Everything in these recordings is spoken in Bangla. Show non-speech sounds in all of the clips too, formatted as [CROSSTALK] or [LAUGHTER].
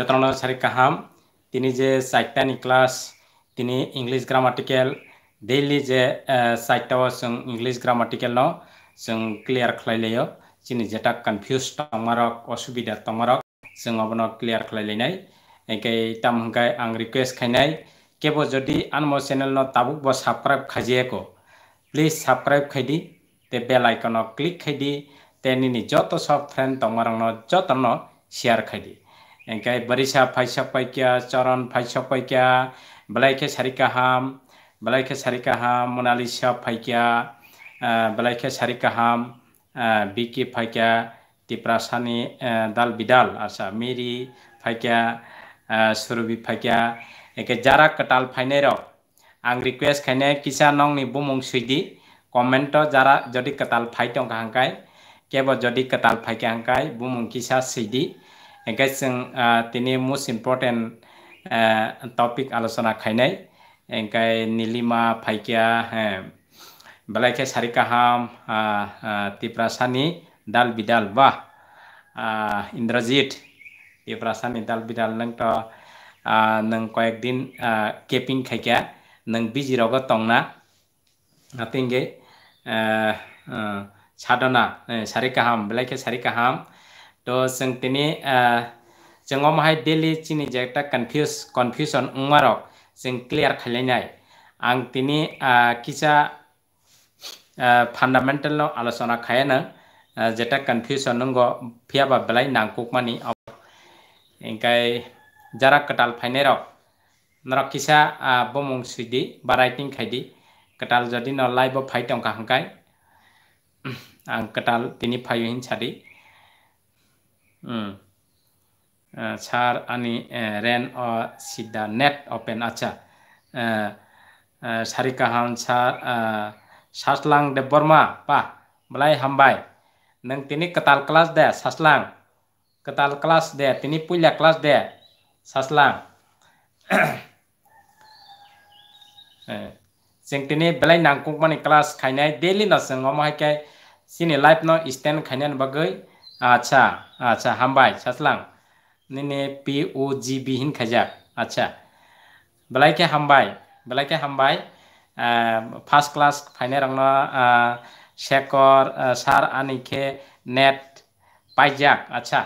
যতন ল চাৰি কাহাম তিনি যে চাৰিটা নিকলাছ তিনি ইংলিছ গ্ৰামাটিকেল ডেইলি যে চাৰিটাও যোন ইংলিছ ন যোন ক্লিয়াৰ খাই লৈ যিনি যেটা কনফিউজ তোমাৰক অসুবিধা তোমাৰক যোন আপোনাক ক্লিয়াৰ খাই লৈ তামহাই আং ৰিকুৱেষ্ট খাইনাই কেৱল যদি আন মোৰ চেনেল ন তাবুক ব ছাবস্ক্ৰাইব খাজিয়েক প্লিজ ছাবস্ক্ৰাইব খাই দি তে বেল আইকনক ক্লিক খাই দি তে নি যত সব ফ্ৰেণ্ড তোমাৰ যত ন শ্বেয়াৰ খাই দিয়ে engkai barisa phaisa paikia charan phaisa paikia belaike sarika ham belaike sarika ham monalisa paikia belaike sarika ham biki paikia tiprasani dal bidal asa miri paikia surubi paikia eke jara katal phainero ang request khaine kisa nong ni bumung suidi comment jara jodi katal phai tong hangkai kebo jodi katal phai ke hangkai bumung kisa suidi I guess um, uh, tini most important uh, topic alosona kainai engkai nilima phaikia um, belai ke sari kaham uh, tiprasani dal bidal bah Indrajit tiprasani dal bidal nang to nang koyak din keping khaikia nang biji rogo tongna natingge sadana sari kaham belai ke eh, sari kaham to sung tini jengom hai daily chini jekta confuse confusion ngwarok jeng clear khailenai ang tini kisa fundamental no alosona khayana যেটা কনফিউশন নঙ্গ ফিয়াবা বেলাই নাংকুকমানি ইংকাই যারা কটাল ফাইনের নরক কিসা বমং সুইদি বা রাইটিং খাইদি কটাল যদি নলাইব ফাই টঙ্কা হাঙ্কাই আং কটাল তিনি ফাইহিন ছাদি Hmm. Eh, char ani eh, ren o sida net open aja. Eh, sari kahan char saslang de borma pa mulai hambai neng tini ketal kelas de saslang ketal kelas de tini punya kelas de saslang Seng [COUGHS] tini belai nangkung mani kelas kainai daily na seng ngomong kai sini life no isten kainai bagoi. আচ্ছা আচ্ছা হামবাই সাতলাং নিনে পি ও জি বিহীন খাইজাক আচ্ছা বেলাইকে হামবাই বেলাইকে হামবাই ফার্স্ট ক্লাস ফাইনে রং শেকর সার আনিকে নেট পাইজাক আচ্ছা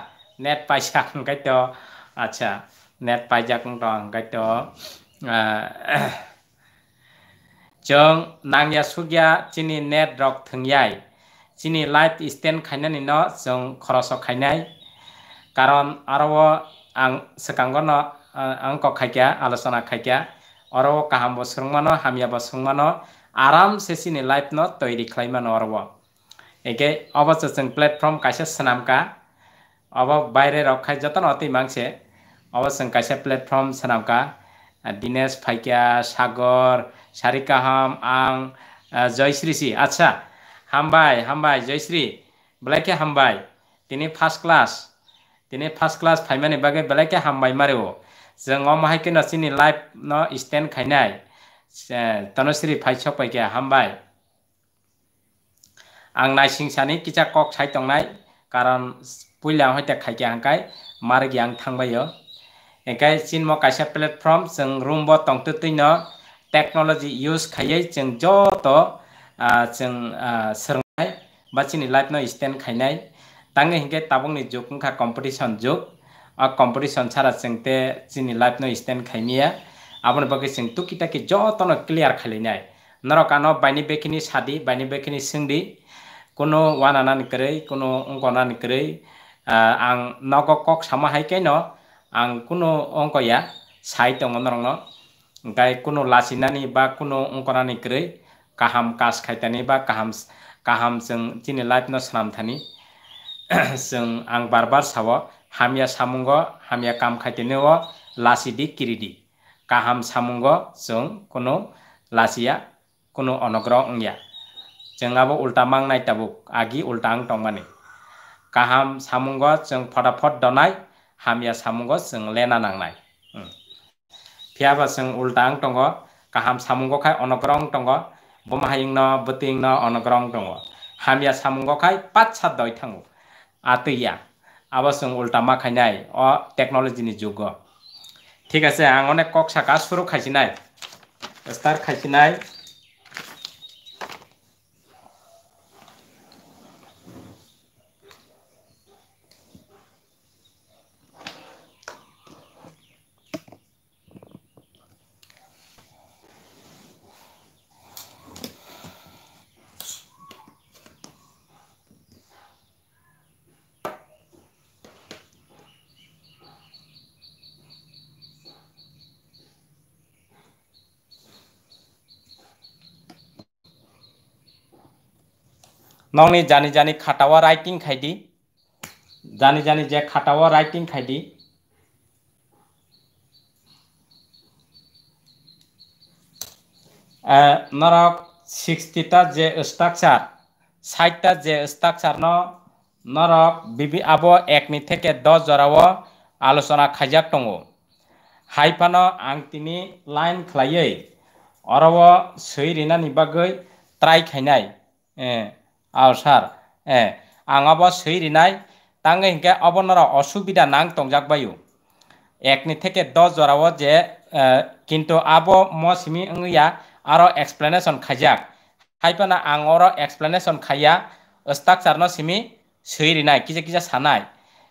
নেট পাইজাক গাইত আচ্ছা নেট পাইজাক রং গাইত chung nang ya sugya chini net rok thengyai চিনি লাইফ স্টেন্ড খাইনানি ন जों খরচ খাইনাই কারণ আরও আং সেকাঙ্গন আলোচনা খাইকা অরও কাহাম সুরংমানো হামিয়া সুরংমানো আরামসে চিনি লাইফ ন তৈরি খাইমানো অরব একে অবশ্য जों প্ল্যাটফর্ম কাছে সামকা অব বাইরে রক্ষাই যতন অতি মাংসে অবশ্য কাছে প্লেটফর্ম সামকা দীনেশ ফাইকা সাগর সারিকাহাম আং জয়শ্রীসি আচ্ছা हामबाय हामबाय जयश्री बेलायखे हामबाय दिनै फार्स्ट क्लास दिनै फार्स्ट क्लास फायमानि बागै बेलायखे हामबाय मारो जों अमाहायखि नसिनि लाइफ न स्टेन्ड खायनाय तनुश्री फायसक पायखे हामबाय आं नायसिंसानि किचा कक साय दंनाय कारण पुलियाव हयते खायखे हांखाय मार्गि आं थांबायो एंखाय चिनम कायसे प्लेटफर्म जों रुमबो तंतु तैन टेक्न'ल'जि इउज खायै जों जत' जों सोलोंनाय बा जोंनि लाइफनाव स्टेन्ड खायनाय तांगे हिंगे ताबंनि जुग मुखा कम्पिटिशन जुग कम्पिटिशन सारा जोंते जोंनि लाइफनाव स्टेन्ड खायनिया আপনার বাকি সিং টুকি টাকি যতন ক্লিয়ার খালিনাই নরকানো বাইনি বেখিনি সাদি বাইনি বেখিনি সিংদি কোনো ওয়ানানান করেই কোনো অঙ্কনান করেই আং নগ কক সামা হাইকেন আং কোনো অঙ্কয়া সাই দङ নরং গাই কোনো লাসিনানি বা কোনো অঙ্কনানি করেই kaham kas khaitani ba kaham kaham jeng jini life no snam thani jeng ang barbar sawa hamya samungo hamya kam khaitani o lasidi kiridi kaham samungo jeng kono lasia kono onogro ngya jeng abo ulta mang nai tabuk agi ulta ang tongmani kaham samungo jeng photaphat donai hamya samungo jeng lena nangnai phiaba jeng ulta ang tongo kaham samungo khai onokrong tongo bomahayung no beting no onogram dongo hamia samungo kai patsa doi thango atuya abasung ulta makhainai o technology ni jugo ঠিক আছে আং অনেক কক সাকা শুরু খাইছি নাই স্টার খাইছি নাই नौनी জানি जानी खाटावा राइटिंग खाइडी জানি जानी जे खाटावा राइटिंग खाइडी নরক সিক্সটিটা যে স্ট্রাকচার ষাটটা যে স্ট্রাকচার ন নরক বিবি আব এক নি থেকে দশ জরাব আলোচনা খাইজাক দङ হাইফান আং তিনি লাইন খাইयै অরব সৈরিনা রিনা নিবাগৈ ট্রাই খাইনাই alsar e ang abo sui rinai tangai hinke abonara osubida nang tongjak bayu একনি থেকে দশ জরাও যে কিন্তু আবো মসিমি ইয়া আরো এক্সপ্লেনেশন খাইজাক হাইপানা আঙর এক্সপ্লেনেশন খাইয়া অস্তাকচারন সিমি সৈরিনাই কিজা কিজা সানাই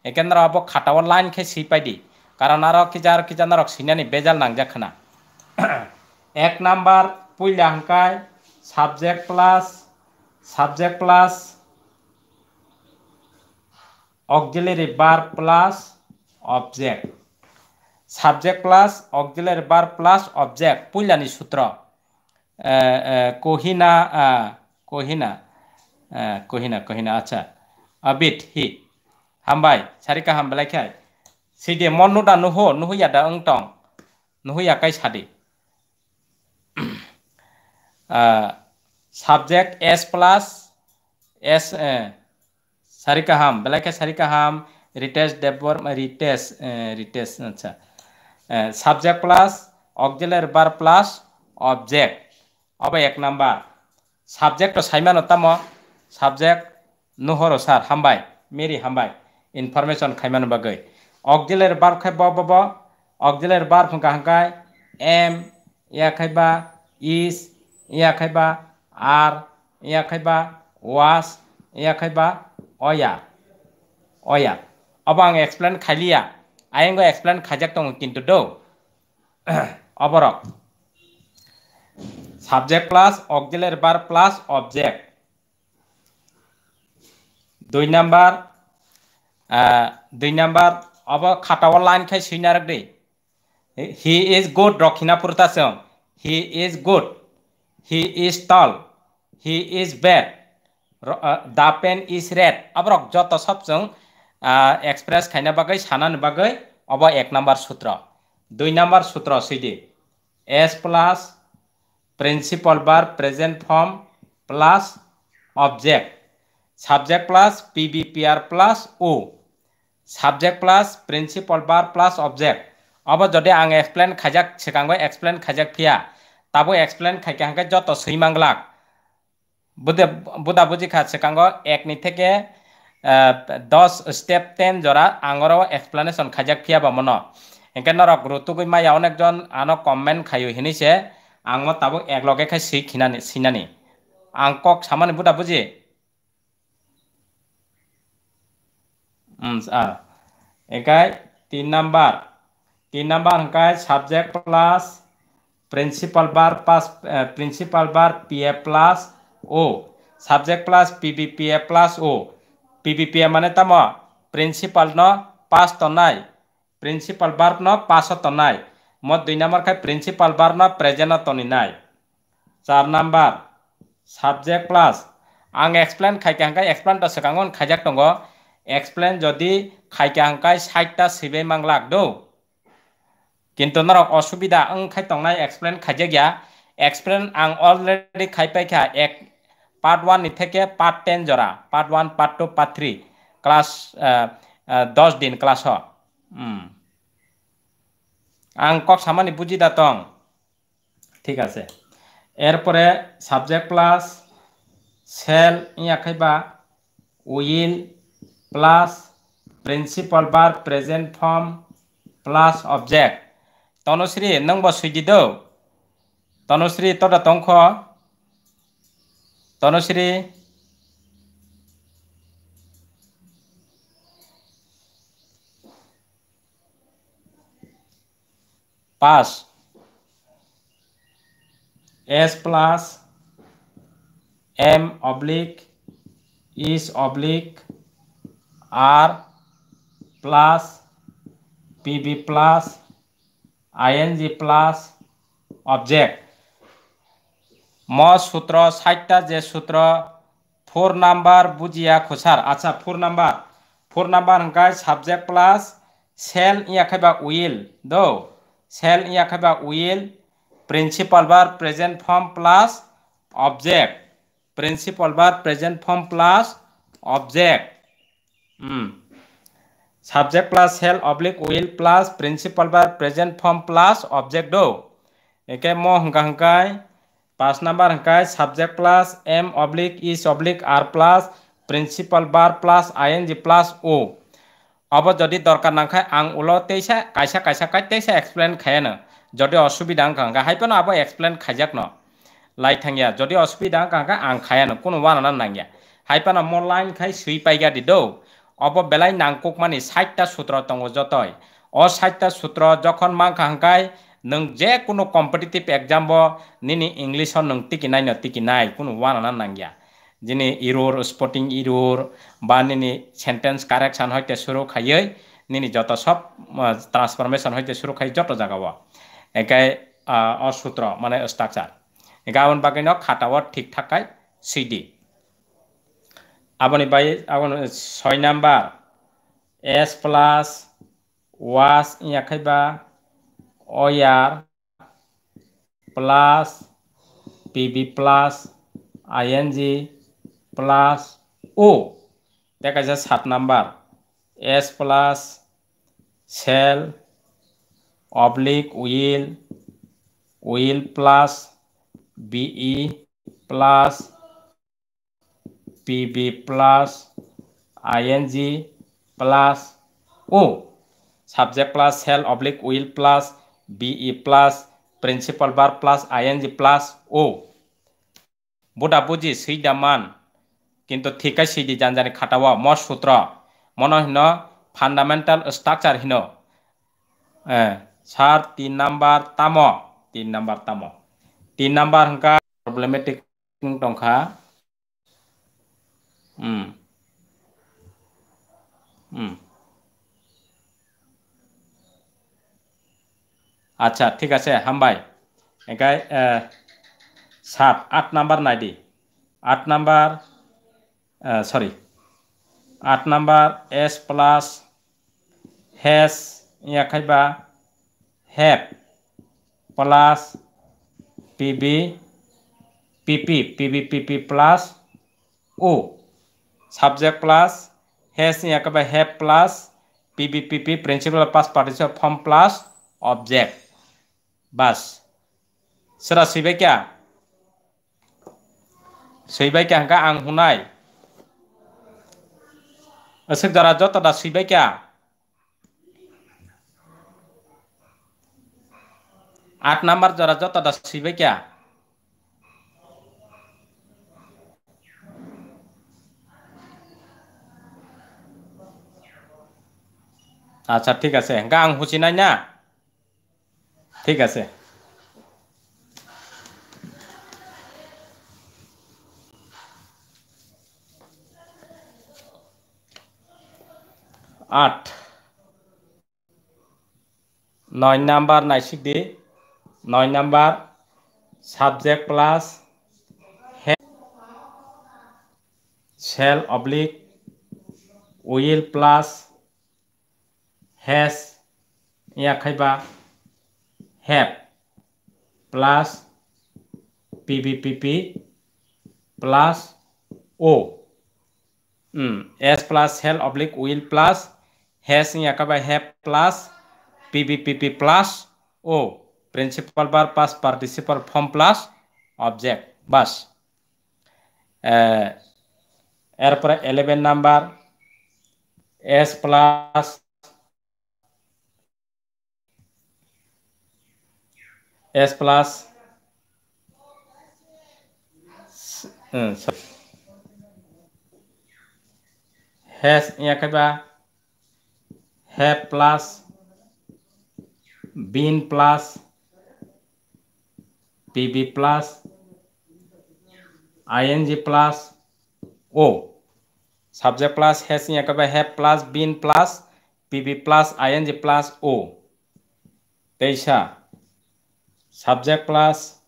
একেন্দ্র আবো খাটাও লাইন খে সিপাইদি কারণ আরো কিজা আর কিজা নারক সিনানি বেজাল নাংজাখানা [CLEARS THROAT] এক number পুইলা হাঙ্কায় subject plus subject plus auxiliary বার plus object subject plus auxiliary বার প্লাস অবজেক্ট পইলানি সূত্র কহিনা কহিনা কহিনা কহিনা আচ্ছা अबिट हि हामबाय सारिका हामबालायखाय सिदे मन नुदा नुहो नुहैया दा ओं टं नुहैया কাই সাদে subject s plus s uh, sarikaham black sarikaham retest deform retest uh, retest acha uh, subject plus auxiliary verb plus object अब एक नंबर सब्जेक्ट सैमान तम सब्जेक्ट नुहर सार हामबाय मेरी हामबाय इनफरमेशन खाइमान बगै अगजिलेर बार खाइ बब बब अगजिलेर बार फुंखा हंखाय एम या खाइबा इस या खाइबा আর ইয়া খাইবা ওয়াস ইয়া খাইবা অয়া অয়া অব আং এক্সপ্লেন খাইলিয়া আইঙ্গ এক্সপ্লেন খাইজাক তো কিন্তু দৌ অবরক সাবজেক্ট প্লাস অকজেলের বার প্লাস অবজেক্ট দুই নাম্বার দুই নাম্বার অব খাটাওয়ার লাইন খাই সৈনার দে হি ইজ গুড রক্ষিণাপুর সং he is good he is tall he is bad the pen is red অবৰক যত চবজং এক্সপ্ৰেছ খাইনা বাগৈ চানান বাগৈ অব এক নম্বৰ সূত্ৰ দুই নম্বৰ সূত্ৰ চুইদি এছ plus principle bar present form plus object subject plus P B P R plus O subject plus principle bar plus object of যদি আং এক্সপ্লেইন খাইজাক চিকাংগৈ এক্সপ্লেইন খাইজাক ফিয়া তাবো এক্সপ্লেইন খাইকে হাংকে যত চৈমাংলাক বুঝাবুঝি খাচ্ছে কাঙ্গ একনি থেকে দশ স্টেপ টেন জরা আঙর এক্সপ্লেনেশন খাইজাক ফিয়াবা মন এখানে রক রতুগুই মাই অনেকজন আনো কমেন্ট খাইও হিনিছে আং তাবো একলগে খাই সি খিনানি সিনানি আং কক সামানি বুঝাবুঝি একাই তিন নাম্বার তিন নাম্বার হকাই সাবজেক্ট প্লাস প্রিন্সিপাল বার প্লাস প্রিন্সিপাল বার পিএ প্লাস ও સબ્જેક્ટ પ્લસ પીબીપીએ પ્લસ ઓ પીબીપીએ મને તમ પ્રિન્સિપાલ ન પાસ તનાય প্রিন্সিপাল বার্ব ন পাঁচ তনাই মত দুই নম্বর খাই প্রিন্সিপাল বার্ব ন প্রেজেন্ট তনি নাই চার নাম্বার সাবজেক্ট প্লাস আং এক্সপ্লেন খাইকে হাঙ্কাই এক্সপ্লেন তো সেখাঙ্গন খাইজাক দঙ্গ এক্সপ্লেন যদি খাইকে হাঙ্কাই সাইটটা সিবে মাংলাক দৌ কিন্তু নরক অসুবিধা আং খাই তংনাই এক্সপ্লেন খাইজে গিয়া এক্সপ্লেন আং অলরেডি খাই পাইখা এক পার্ট ওয়ান থেকে পার্ট টেন জরা part one part two part three class দশ দিন ক্লাস হ আং কক সামানি বুঝি দাতং ঠিক আছে এরপরে সাবজেক্ট প্লাস সেল ইয়া খাইবা উইল প্লাস প্রিন্সিপাল বার present form plus object Tanushree নং বসুইদি দৌ তনুশ্রী তোরা তংখ Tanushree pass S plus am oblique is oblique are plus PB plus ING plus object ম সূত্র সাতটা যে সূত্র ফোর নাম্বার বুঝিয়া খুসার আচ্ছা four number four number high subject plus sell ইয়াখাইবা will দৌ সেল ইয়াখাইবা উইল প্রিন্সিপাল বার present form plus object principal বার present form plus object subject plus shall oblique will plus principal বার প্রেজেন্ট ফর্ম প্লাস অবজেক্ট দৌ একে মঙ্কা হঙ্কায় পাঁচ number high subject plus M oblique each oblique R plus principal bar plus I N G plus O of যদি দৰকাৰ নাখায় আং উল তেইছা কাইছা কাইছা কাই তেইছা এক্সপ্লেইন খায় ন যদি অসুবিধা গাহাই পেন আব এক্সপ্লেইন খাইজাক ন লাইঠাঙিয়া যদি অসুবিধা কাহাকে আং খায় ন কোনো ওৱান নাঙিয়া হাই পেন মোৰ লাইন খাই চুই পাইগা দি দৌ অব বেলাই নাংকুক মানে চাৰিটা সূত্ৰ তংগ যতই অ চাৰিটা সূত্ৰ যখন মা কাহাকায় নং যে কোনো কম্পিটিটিভ এক্সাম নি ইংলিছ নং টিকি নাই নিকি নাই কোনো ওয়ান নাঙ্গিয়া যিনি ইরোর স্পটিং ইরোর বা নি সেন্টেন্স কারেকশন হইতে শুরু খাইয়ই নি যত সব ট্রান্সফরমেশন হইতে শুরু খাই যত জাগাব একাই অসূত্র মানে স্ট্রাকচার গাবন বাকি খাটাব ঠিক থাকাই সিডি আপনি বাই আপনি ছয় নাম্বার এস প্লাস ওয়াশ ইয়াখাইবা OR plus PB plus ING plus O. দেখা যায় সাত number S plus shall oblique will will plus be plus PB plus ING plus O subject plus shall oblique will plus be plus principal বার প্লাস আইএনজি প্লাস ও বুডা বুঝি সৈদা মান কিন্তু ঠিকাই সৈদি জানজানি খাটাওয়া ম সূত্র মনহীন ফান্ডামেন্টাল স্ট্রাকচার হীন সার তিন নাম্বার তাম তিন নাম্বার তাম তিন নাম্বার হঙ্কা প্রবলেমেটিক টঙ্কা হুম হুম আচ্ছা ঠিক আছে হামबाय একাই সাত আট নাম্বার নাইডি আট নাম্বার সরি আট নাম্বার এস প্লাস হ্যাস ইয়া খাইবা have plus PB PP PB PP plus O subject plus has ইয়া খাইবা have plus PB PP principal plus participate form plus object बस सोरा सैबाय क्या सही सैबाय क्या हंगा आंग आं हुनाय असक दरा दस सैबाय क्या आठ नंबर जरा दस सैबाय क्या अच्छा আচ্ছা ঠিক আছে হ্যাঁ আং হুচিনাই ना ঠিক আছে আট নয় নাম্বার নাইশিক দি নয় number subject plus shall oblique will plus has ইয়া খাইবা have plus PPPP plus O. Mm. S plus hell oblique will plus has यहाँ का भाई have plus PPPP plus O. Principal bar plus participle form plus object. बस एरपर eleven number S plus S plus has plus been plus P B plus I N G plus O subject plus has have plus been plus P plus I N G plus O तेईसा subject plus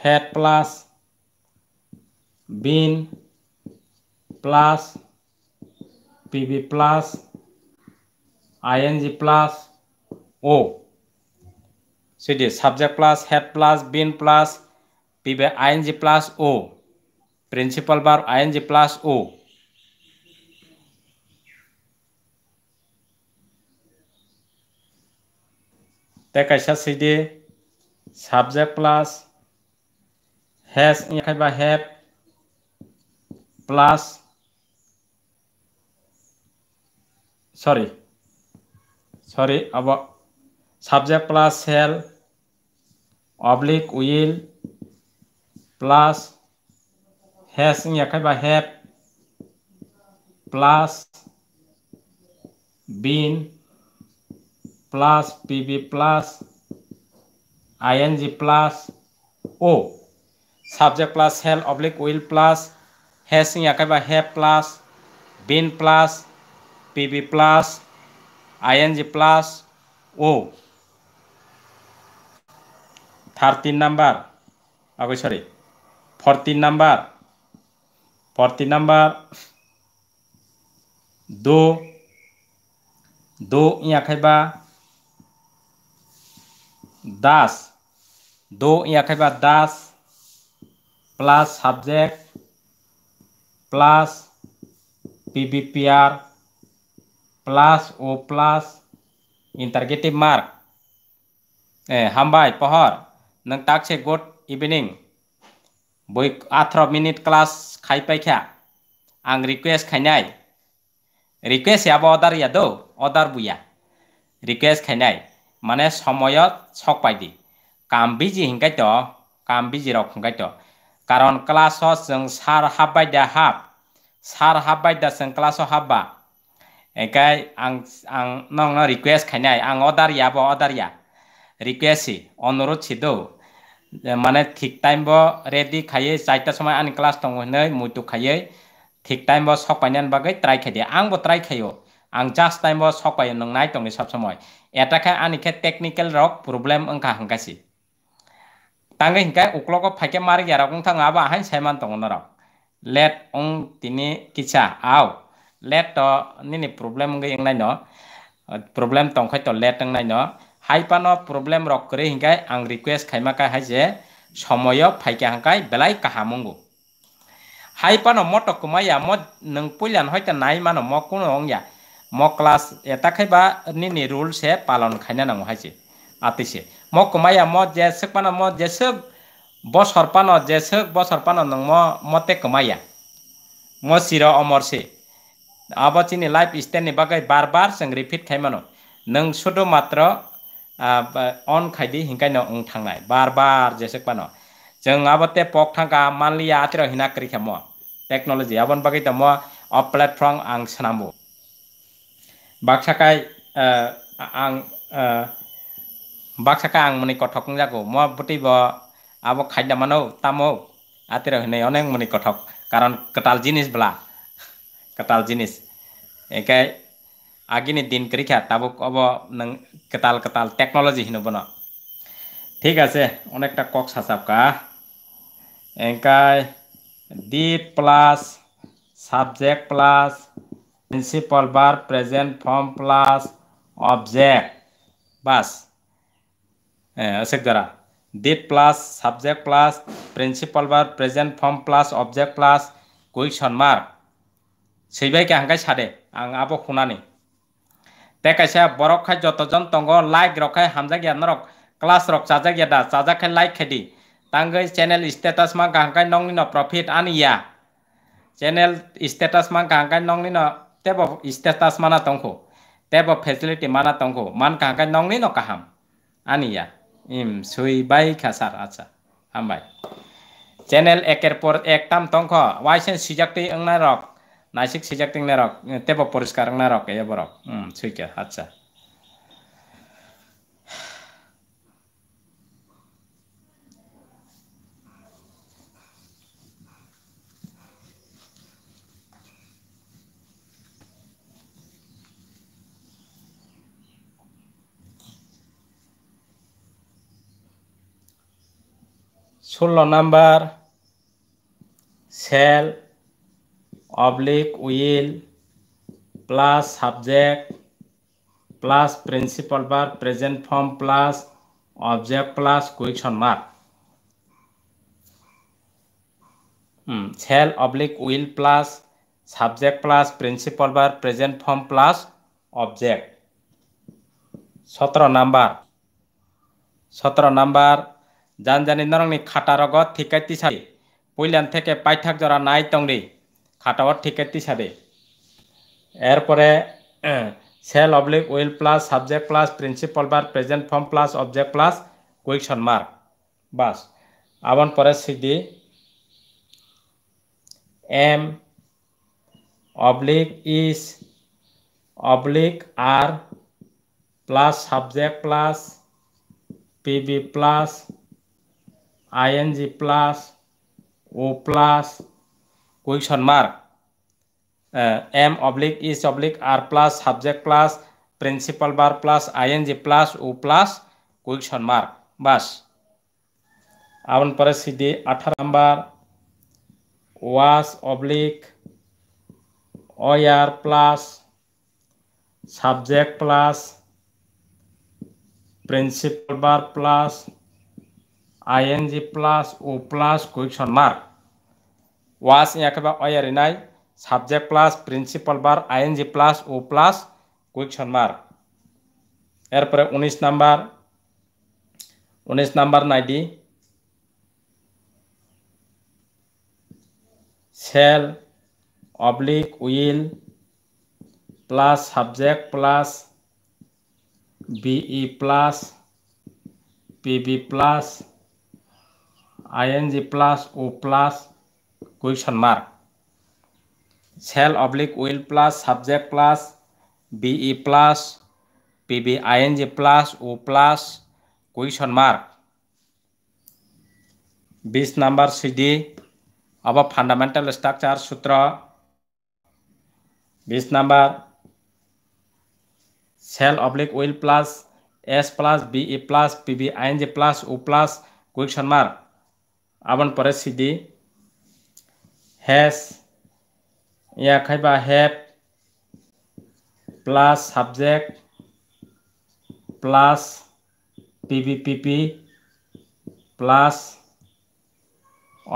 head plus been plus pb plus ing plus o so subject plus head plus been plus pb ing plus o principal bar ing plus o ते कैसा सीधे subject plus has have plus sorry sorry अब subject plus shall oblique will plus has have plus been plus P B plus I N G plus O subject plus shall oblique will plus हेसिंग आकाबा have plus been plus P B plus I N G plus O thirteen number अगे sorry fourteen number fourteen number do does do यहाँ does plus subject plus PBPR plus O plus interrogative mark ए हम भाई पहर नाक से गुड इवनिंग बै आथ्र मिनट क्लास खाई खायपायखा आं रिक्वेस्ट खायनाय रिक्वेस्ट याबो अर्डर या अर्डर अर्डार बुया रिक्वेस्ट खायनाय মানে সময়ত চক পাই দি কাম বিজি শিকাইত কাম বিজি রক শিকাইত কারণ ক্লাসত যেন সার হাফ বাই দিয়া হাফ সার হাফ বাই দিয়া যেন ক্লাসও হাফবা একাই আং আং ন রিকুয়েস্ট খাইনাই আং অর্ডার ইয়াব অর্ডার ইয়া রিকুয়েস্টি অনুরোধ ছিদ মানে ঠিক টাইম ব রেডি খাইয়ে চারটা সময় আন ক্লাস দিনই মইটু খাইয়ে ঠিক টাইম ব সক পাইনি বাকে ট্রাই খাই দিয়ে আংব ট্রাই খাইও আং জাস্ট টাইম ব সক পাই নাই দিন সব সময় eta kha ani kha technical rok problem angka hangka si tangai hingka uklo ko phake mar ya rok thang aba han saiman tong na rok let ong tini kicha au let to nini problem ngai ngai no problem tong khai to let ngai no hai pa no problem rok kore hingka ang request khaima ka hai je সময় ফাইকে হাঁকাই বেলাই কাহামঙ্গু হাই পানো মত কুমাইয়া মত নং পুইলান হয়তো নাই মানো মকুন অংয়া म क्लास एता खैबा नि रूल से पालन खाइना नांगो हाइसे आतिसे म कमाया म जेसक पानो म जेसक बसर पानो जेसक बसर पानो नों म मते कमाया म सिर अमर से अब चिनि लाइफ स्टाइलनि बागै बार बार जों रिपिट खाइमानो नों सुदु मात्र अन खाइदि हिंखायनो ओं थांनाय बार बार जेसक पानो जों आबते पक थांगा मानलिया आतिर हिना करिखा म टेक्न'ल'जि आबन बागै त म अ प्लेटफर्म आं सोनामो बाक्साकाय आं बाक्साका आं मनि कथक जागौ म बटै ब आब खायदा मानौ तामौ आतिर होनै अनेक मनि कथक कारण कटाल जिनिस ब्ला कटाल जिनिस एकाय आगिनि दिन करिखा ताबुक अब नों कटाल कटाल टेक्न'ल'जि हिनो बन ঠিক আছে অনেকটা কক সাসাবকা এঙ্কায় did plus subject plus principal বার প্রেজেন্ট ফর্ম প্লাস অবজেক্ট বাস অসেক দ্বারা did plus subject plus principal বার present form plus object plus question mark सैबाइके हांगाय सादे आं आबो खुनानै ते कायसा बरकखाय जतजन तंग लाइक रखाय हामजा गियान रक क्लास रक चाजा गियादा चाजाखाय लाइक खेदि तांगै चैनल स्टेटास मा गाहांखाय नंनि न प्रफिट आनिया चैनल स्टेटास मा गाहांखाय नंनि न tebo status mana tongko tebo facility mana tongko man kahang nong ni no kaham ya im sui bai sar acha bai channel eker por ek tam tongko waisen ti angna rok নাইসিক সিজাক্টিং না rok তেব পরিষ্কার না rok এ বরক um sui ke acha ষোলো number sell oblique will plus subject plus principal বার present form plus object plus question mark hmm sell oblique will plus subject plus principal বার প্রেজেন্ট ফর্ম প্লাস অবজেক্ট সতেরো নাম্বার সতেরো নাম্বার জানজানি नरंनि খাটা রগ ঠিকাইতি সাদে পইলান থেকে পাইঠাক জরা নাই তংরি খাটাও ঠিকাইতি সাদে এরপরে shall oblique will plus subject plus principal বার present form plus object plus question mark বাস আবন পরে সিডি am oblique is oblique are plus subject plus PB plus ING plus O plus question mark am oblique is oblique are plus subject plus principal বার plus ING plus O plus question mark বাস আমার পরে সিধে আঠারো number was oblique were plus subject plus principal বার plus G plus O plus question mark was याखेबा अयारिनाय साबजेक्ट प्लस प्रिन्सिपल बार G plus O plus question mark एरपर उन्नीस नम्बर उन्नीस नम्बर नाइडी shall oblique will plus subject plus be plus PB plus I N G plus O plus question mark shall oblique will plus subject plus B plus P B I N G plus O plus question mark बीस नंबर सी डी अब फंडामेंटल स्ट्रक्चर सूत्र बीस number shall oblique will plus S plus B E plus P B I N G plus O plus question mark आपण परिस्थिति हैस या खाइबा have plus subject plus PVPP plus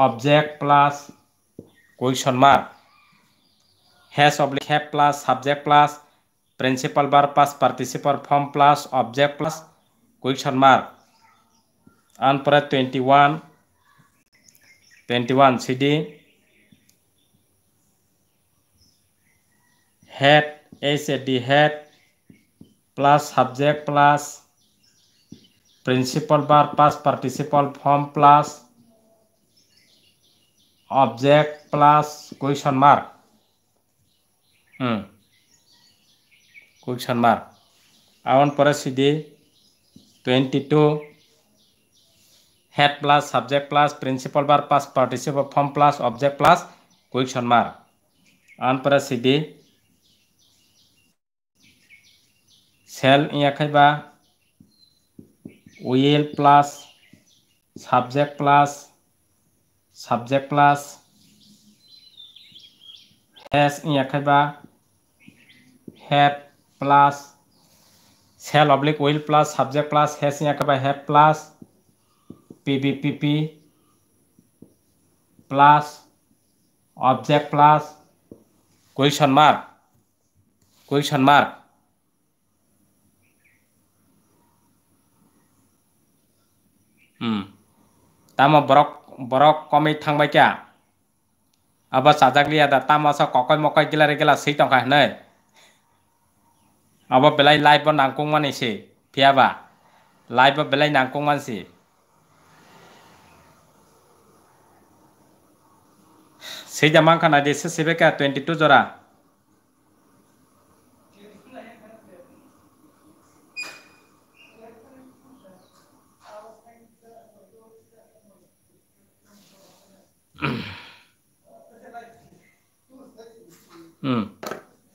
object plus question mark has oblique have plus subject plus principal बार plus participle form plus object plus question mark answer twenty one 21 CD head HAD head plus subject plus principal bar plus participle form plus object plus question mark hmm. question mark I want to CD 22 had plus subject plus principal बार plus participle form plus object plus question mark आन पर सीधे सेल इखा will plus subject plus subject plus has इखा had plus shall oblique will plus subject plus has इखा had plus PBPP plus object plus question mark question mark hmm tama borok borok thang thangbai kya aba liya ada tama sa kokoi mokoi gila re gila sei tonga nai aba belai live ban nangkung mani se ba live belai nangkung man se से जमा खाना जैसे सिवे क्या ट्वेंटी टू जोरा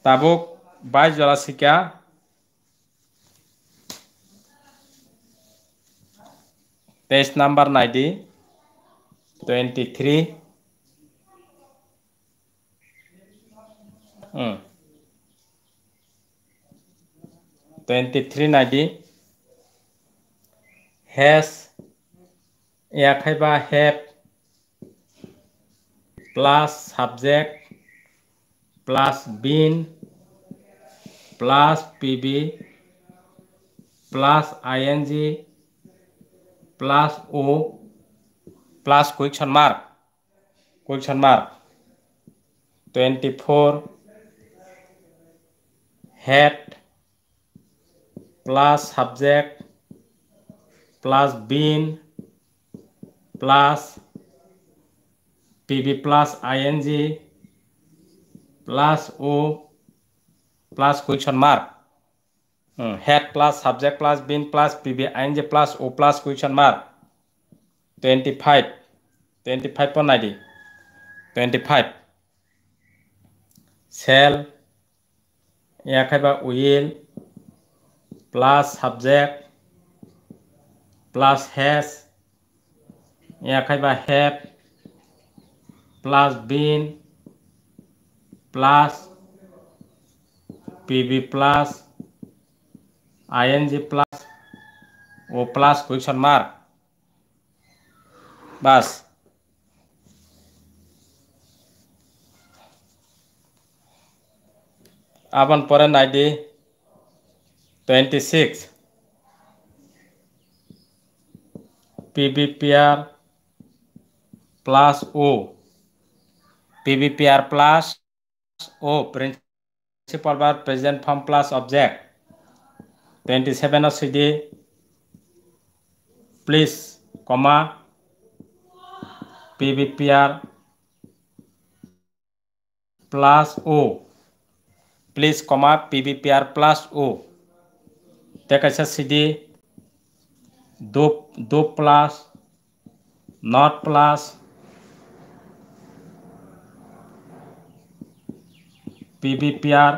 ताबुक बाईस जोरा से क्या तेईस number ninety twenty three mm. 2390 has yakhaiba have plus subject plus been plus pb plus ing plus o plus question mark question mark 24 head plus subject plus been plus pb plus ing plus o plus question mark hmm. head plus subject plus bin plus pb ing plus o plus question mark 25 25.90 25 cell এক হেবা will plus subject plus has এক হেবা have plus been plus PB plus ING plus O plus question mark বাস আপন পরেন আইডি twenty six PBPR plus O PBPR plus O principal বার president form plus object twenty seven O CD please comma PBPR plus O please comma P B P R plus O त्याच्या सीधे do do plus not plus P B P R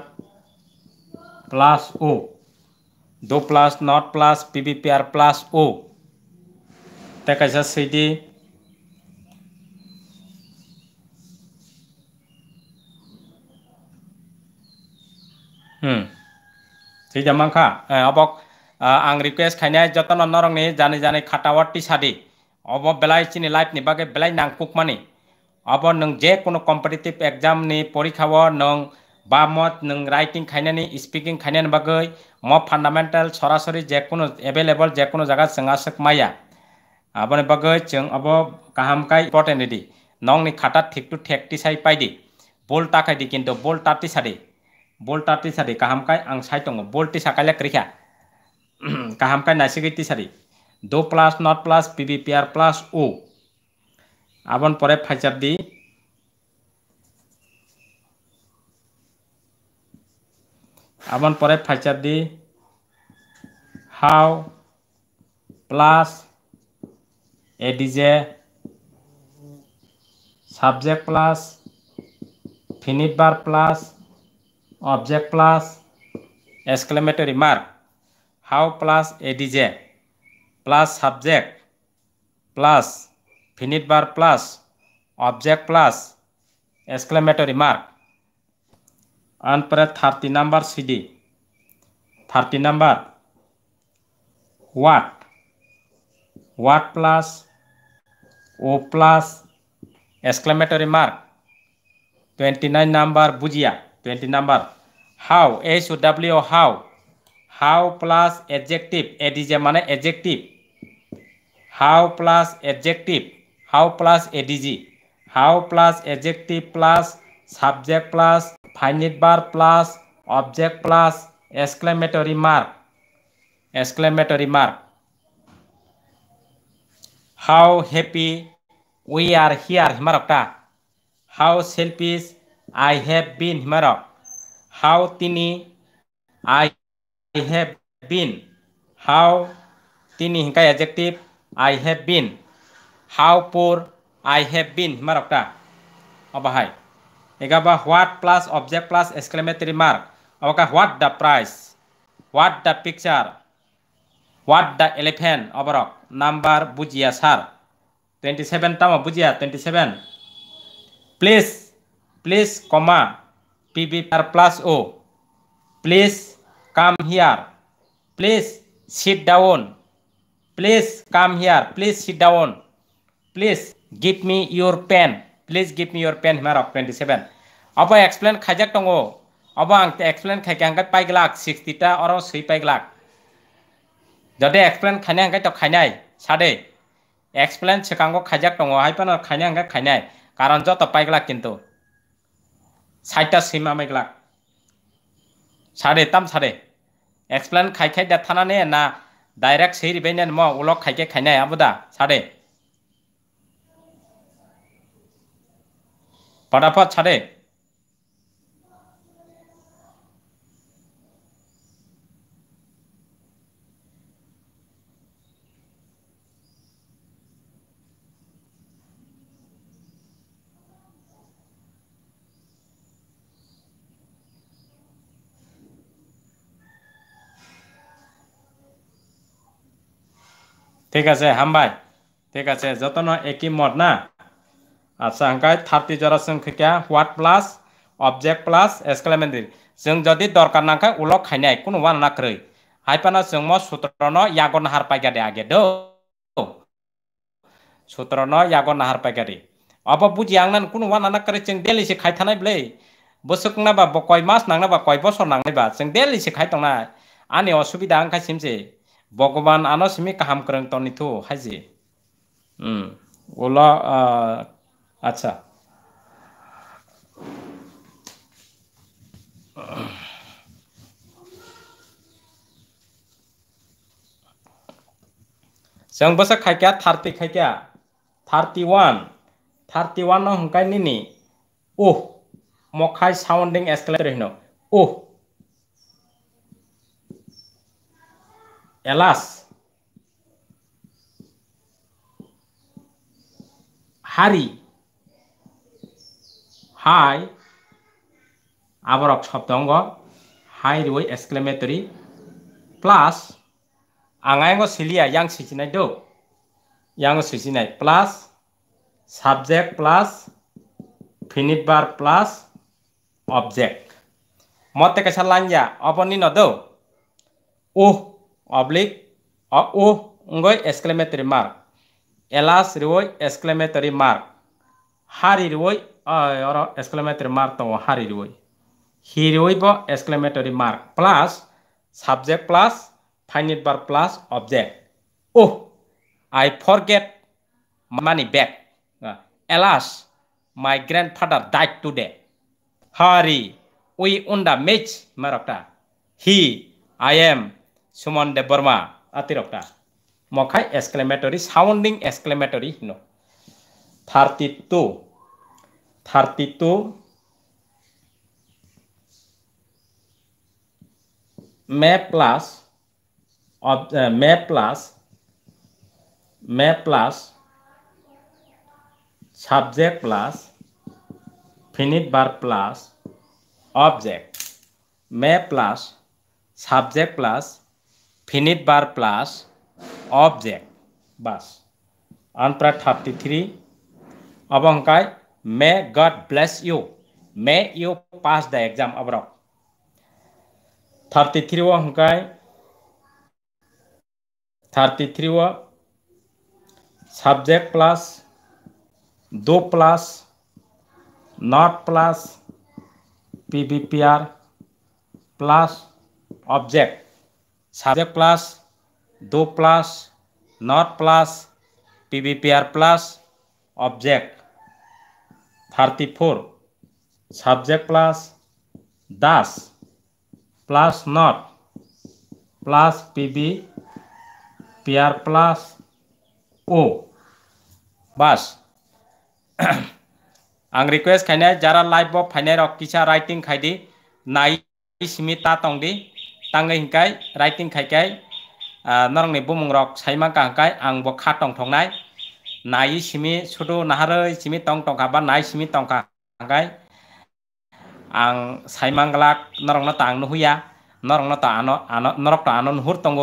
plus O do plus not plus P B P R plus O त्याच्या सीधे ঠিক আছে মাংখা অবক আং রিকুয়েস্ট খাইনাই যতন অন্নরংনি জানি জানি খাটাওয়ার টি সাদি অব বেলাই চিনি লাইফ নি বাকে বেলাই নাংকুক মানে অব নং যে কোনো কম্পিটিটিভ নি পরীক্ষাও নং বা মত নং রাইটিং খাইনানি স্পিকিং খাইনানি বাকে ম ফান্ডামেন্টাল সরাসরি যে কোনো এভেলেবল যে কোনো জায়গা সঙ্গাসক মাইয়া আবনে বাকে চং অব কাহামকাই ইম্পর্টেন্ট দি নি খাটা ঠিকটু ঠেকটি সাই পাইদি বল টাকাইদি কিন্তু বোল্ট টাটি সাদি bolta tisari kaham kai ang sai tongo bolti sakailak rikha kaham kai naisigi tisari do plus not plus pbpr plus o abon pore phaijab di abon pore phaijab di how plus adj subject plus finite বার plus object plus exclamatory mark how plus adj plus subject plus finite bar plus object plus exclamatory mark and पर thirty number C D thirty number what what plus o plus exclamatory mark 29 number bujia twenty number how H W how how plus adjective ADJ माने adjective how plus adjective how plus ADJ how plus adjective plus subject plus finite बार plus object plus exclamatory mark exclamatory mark. How happy we are here, Himarakta. How selfish I have been himara. How tini I I have been. How tini hinkai adjective I have been. How poor I have been himara ta. Abahai. Egaba what plus object plus exclamatory mark. Abaka what the price. What the picture. What the elephant abarok. Number bujiya sar. 27 tama bujiya 27. Please. Please comma PB R plus O please come here please sit down please come here please sit down please give me your pen please give me your pen হিমার অফ টুয়েন্টি সেভেন अब एक्सप्लेन खाइजाक दङ अब आं एक्सप्लेन खाइके हांखाय पाइग्लाक सिक्सटिटा अर सै पाइग्लाक जदि एक्सप्लेन खाइनाय हांखाय त खाइनाय सादै एक्सप्लेन सेखांगो खाइजाक दङ हाइपान खाइनाय हांखाय खाइनाय कारण जत पाइग्लाक किन्तु চাৰিটা চিম আমি গেলাক চাৰে তাম চাৰে এক্সপ্লেইন খাই খাই দিয়া থানানে না ডাইৰেক্ট চিৰি পাই নাই মই ওলক খাইকে খাই নাই আবু দা চাৰে পটাপট চাৰে ঠিক আছে হাম ভাই ঠিক আছে যত নয় একই মত না আচ্ছা হাঙ্কায় থার্টি জরা সংখ্যা what plus object plus exclamatory जों जदि दरकार नांखा उल खायनाय कुनु वान नाख्रै हायपाना जों म सूत्रन यागन हार पाइगादे आगे दो सूत्रन यागन हार पाइगादे अब बुझि आंनान कुनु वान नाख्रै जों डेली से खायथानाय ब्ले बोसोक नाबा कय मास नांनाबा कय बसर नांनायबा जों डेली से खायथांना आनि असुबिदा आंखा सिमसे Bogoban ano simi kaham kereng ton itu haji. Hmm. Ula uh, acha. Sang basa tarti kya tharti tarti kya? 31. 31 no hunkai nini. Oh. kayak sounding escalator hino. Oh. এলাস হারি হাই আবরক শব্দ অঙ্গ হাই রুই এক্সক্লেমেটরি প্লাস আঙায়ঙ্গ সিলিয়া ইয়াং নাই দৌ ইয়াং নাই প্লাস সাবজেক্ট প্লাস ফিনিট বার প্লাস অবজেক্ট মতে কেসা যা অবনি নদ ওহ oblique o u ngoi exclamatory mark elas riwoi exclamatory mark hari riwoi oro exclamatory mark tongo hari riwoi he riwoi bo exclamatory mark plus subject plus finite verb plus object oh i forget money back alas my grandfather died today hari we on the match marakta he i am Suman Dev Varma আতিরপটা মখাই এসক্লেমেটরি sounding এসক্লেমেটরি Hino thirty two thirty two may plus may plus may plus subject plus finite বার plus object may plus subject plus finite बार प्लस ऑब्जेक्ट बस अनप्रा थर्टी थ्री अब अंकाय may God bless you may you pass the exam अब rock thirty three अंकाय thirty three subject plus दो plus not plus P B P R plus object subject plus do plus not plus PBPR plus object thirty four subject plus does plus not plus PB PR plus O বাস आं रिक्वेस्ट खाने যারা লাইভ बब फाइने रखीसा राइटिंग खाई नाई स्मिता তংদি ตั้งเงินไกไรติ้งไข่ไกนองในบุ้มงรอกใช้มากางไกอังบวกขาดตองทองไนนายชิมิชุดูนาฮารชิมิตองตองกับ้านนายชิมิตองกางไกอังใช้มังกลักน่งนัต่างนุหุยาน่งนัต่างอนอนนรกต่าง่งหุตองโก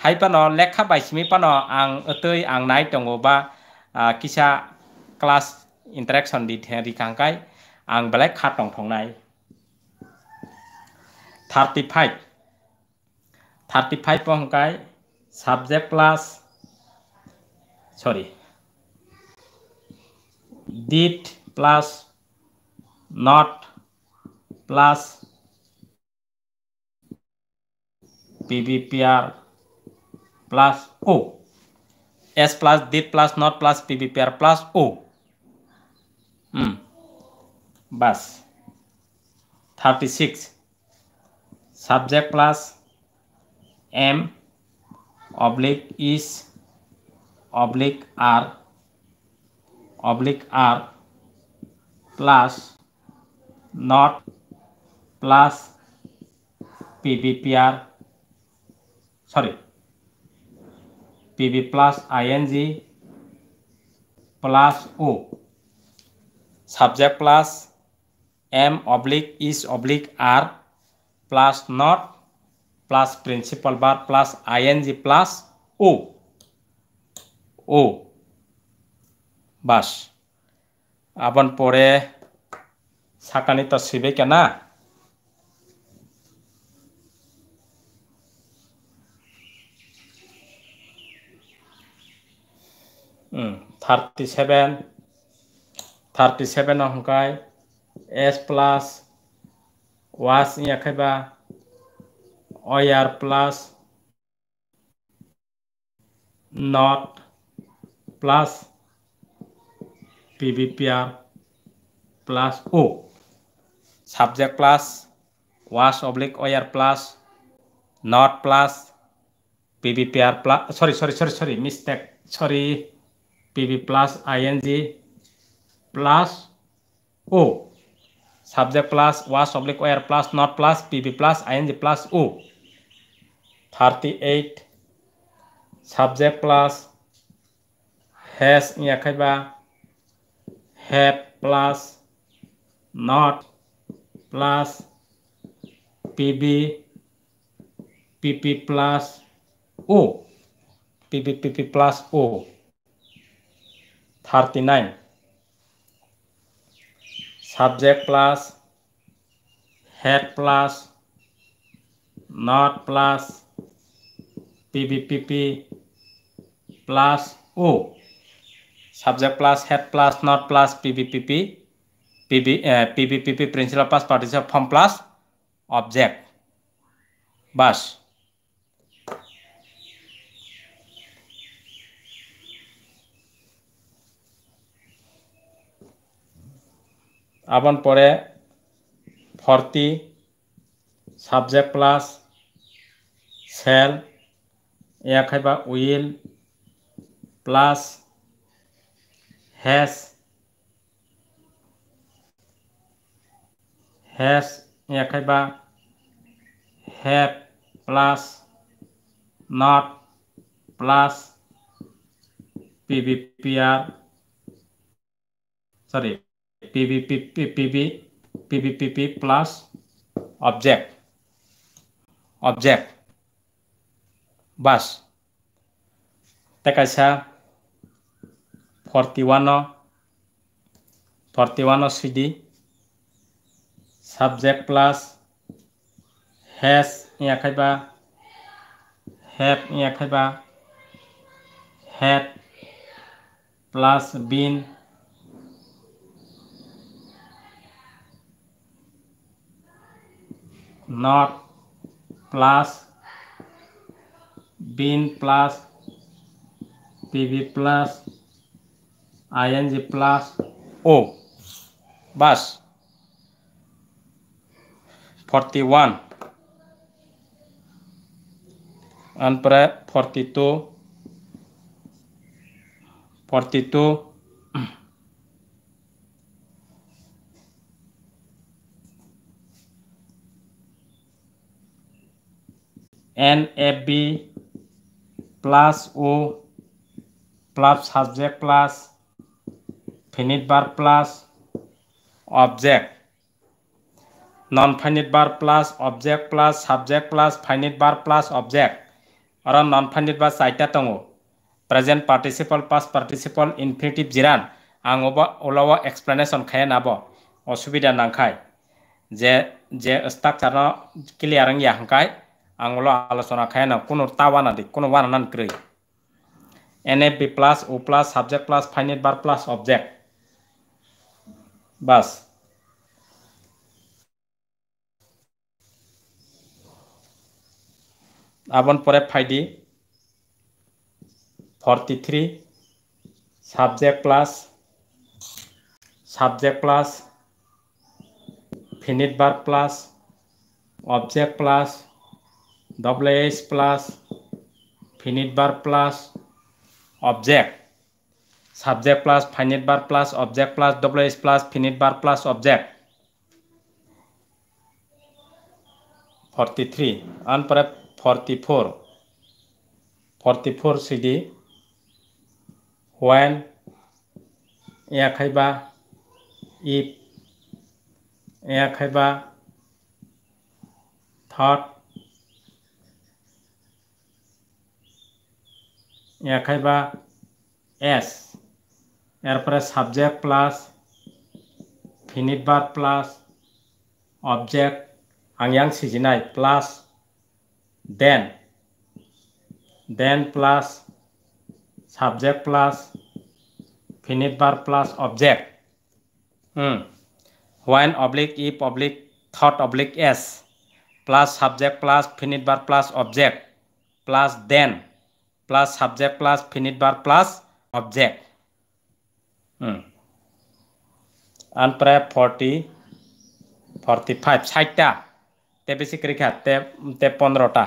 ให้ปนอเล็กขับไปชิมิปนออังเอตยอังนายตองโกบ้ากิชาคลาสอินเทอร์แอคชั่นดีเทรีกางไกอังเบล็กขาตองทองไติไพ থাৰ্টি ফাইভ অংকাই ছাবজেক্ট প্লাছ চৰি did plus not plus P B P R plus O' S plus did plus not plus P B P R plus O' বাছ thirty six subject plus m oblique is oblique r oblique r plus not plus pbpr sorry pb plus ing plus o subject plus m oblique is oblique r plus not plus principal বার plus ING plus O O বাস আবার পরে সাকানি তো শিবে কেনা থার্টি সেভেন থার্টি সেভেন অহংকায় এস প্লাস ওয়াশ ইয়া খাইবা or plus not plus PBPR plus O. Subject plus was oblique OR plus not plus PBPR plus sorry sorry sorry sorry mistake sorry PB plus ING plus O. Subject plus was oblique OR plus not plus PB plus ING plus O. 38 subject plus has yakaiba have plus not plus pb pp plus o pb pp plus o 39 subject plus head plus not plus PBPP plus O subject plus head plus not plus PBPP PB PBPP principal plus participle form plus object বাস আবার পরে ফর্তি সাবজেক্ট প্লাস সেল एखायबा उल प्लस हेस हेस एखायबा have plus not plus PVPR sorry PVP PV PVPP plus object object বাস তেকাছা forty one forty one CD subject plus has ইয়া খাইবা হ্যাট ইয়া খাইবা have plus been not plus bin plus pv plus ing plus o bus 41 unprep 42 42 NFB plus O plus subject plus finite বার প্লাস অবজেক্ট নন ফাইনিট বার plus object plus subject plus finite বার প্লাস অবজেক্ট আর নন ফাইনিট বার চারটা দো present participle plus participle infinitive জিরান আং ওলাব এক্সপ্লেনেশন খায় নাব অসুবিধা নাখায় যে যে স্ট্রাকচার ক্লিয়ারং ইয়া হাঙ্কায় আঙুল আলোচনা খায় না কোনো তাওয়া না দি কোনো নান N F B plus O plus subject plus finite বার প্লাস অবজেক্ট বাস আবন পরে ফাইডি forty three subject plus subject plus finite বার প্লাস অবজেক্ট প্লাস डब्लएस प्लस फिनीट बार plus object subject plus finite बार plus object plus W S plus फिनीट बार प्लस अबजेक्ट फोर्टी थ्री पर forty four forty four CD when या खाइबा if या खाइबा একাইবা এস এরপরে সাবজেক্ট প্লাস ফিনিট বার প্লাস অবজেক্ট আংয়াং সিজিনাই প্লাস দেন দেন প্লাস সাবজেক্ট প্লাস ফিনিট বার plus object when oblique E public thought oblique S plus subject plus finite বার প্লাস অবজেক্ট প্লাস দেন প্লাস সাবজেক্ট প্লাস ফিনিট বার প্লাস অবজেক্ট আন প্রায় ফর্টি ফর্টি ফাইভ ষাটটা তে বেশি রেখা তে তে পনেরোটা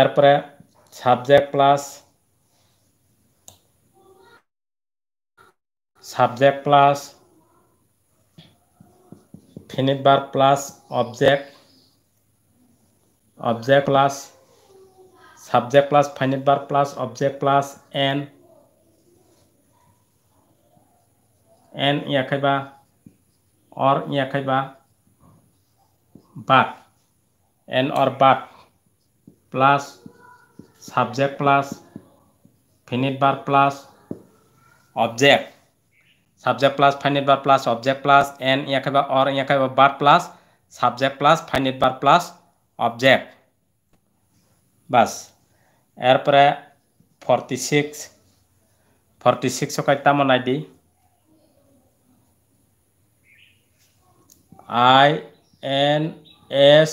এরপরে subject plus subject plus finite बार plus object object plus subject plus finite बार plus object plus N N याखैबा और याखैबा बार एन और बार प्लस सब्जेक्ट प्लस फिनिट बार plus object subject plus finite বার প্লাস অবজেক্ট প্লাস এন ইয়া খাইবা অর ইয়া খাইবা বার প্লাস সাবজেক্ট প্লাস ফাইনাইট বার প্লাস অবজেক্ট বাস এরপরে ফর্টি সিক্স ফর্টি সিক্স কয়টা মনে দি I N S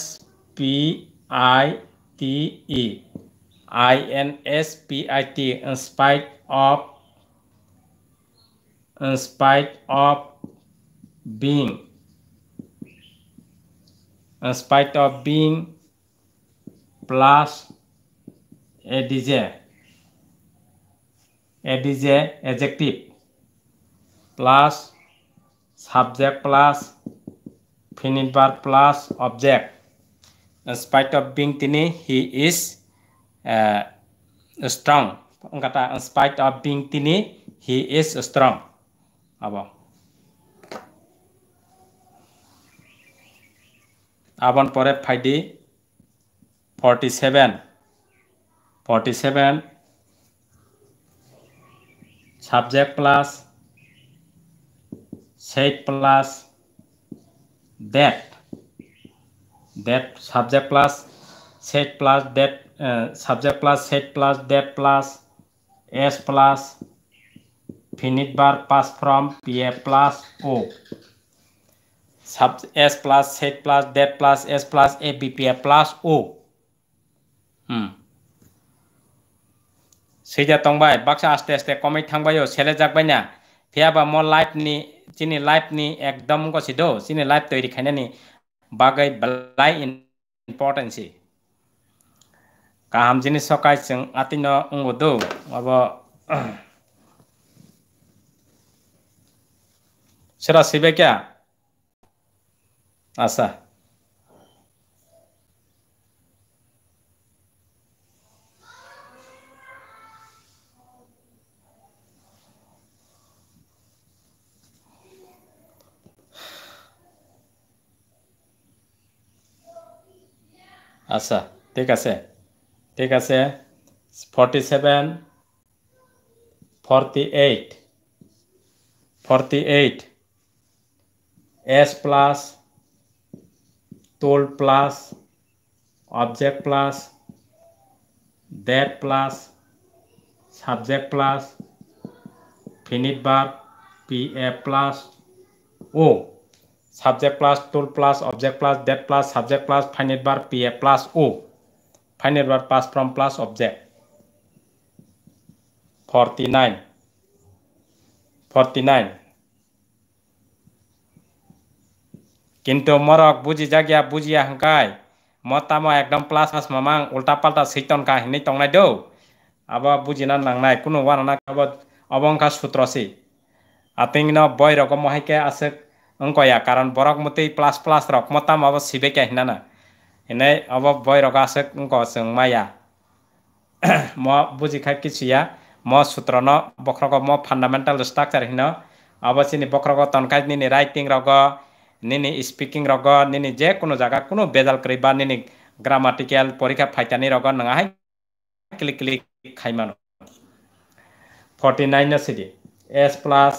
P I T E I N S P I T in spite of in spite of being in spite of being plus a dj a dj adjective plus subject plus finite verb plus object in spite of being tini he is uh, strong in spite of being tini he is strong আবার আবার পরে ফাইডি forty seven forty seven subject plus said plus that that subject plus said plus that subject plus said plus that plus S plus finite bar pass from PA plus O. Sub S plus Z plus that plus S plus A B P A plus O. Hmm. সেজা তংবাই বাক্স আস্তে আস্তে কমে থাকবাই সেলে যাকবাই না ফেয়াবা ম লাইফ নি চিনি লাইফ নি একদম গসিদ চিনি লাইফ তৈরি খাইনি বাগাই বেলাই ইম্পর্টেন্সি কাহাম জিনিস সকাই চিং আতিন উঙ্গদৌ अब सिबे क्या आशा আচ্ছা ঠিক আছে ঠিক আছে forty seven forty eight forty eight S plus toll plus object plus that plus subject plus finite bar P A plus O subject plus toll plus object plus that plus subject plus फाइनेट bar P A plus O फाइनेट bar pass from plus object forty nine forty nine কিন্তু মরক বুঝি জাগিয়া বুঝিয়া হাঙ্কাই মতাম একদম প্লাস প্লাস মামাং উল্টা পাল্টা সৈতন কাহিনী টংনাই দৌ আবার না নাংনাই কোনো ওয়ানা কাব অবংকা সূত্রসি আতিং ন বই রকম মহাইকে আছে অঙ্কয়া কারণ বরক মতেই প্লাস প্লাস রক মতাম আবার সিবে কে হিনা না এনে আব বই রক আছে অঙ্ক আছে মায়া ম বুঝি খাই কিছুয়া ম সূত্র ন বক্রক ম ফান্ডামেন্টাল স্ট্রাকচার हिँड अब বক্রক बख्रको রাইটিং রক নিনি স্পিকিং রগ নিনি যে কোনো জায়গা কোনো বেজাল করি বা নিনি গ্রামাটিক্যাল পরীক্ষা ফাইতানি রগ নাহাই ক্লিক ক্লিক খাইমানো forty nine CD S plus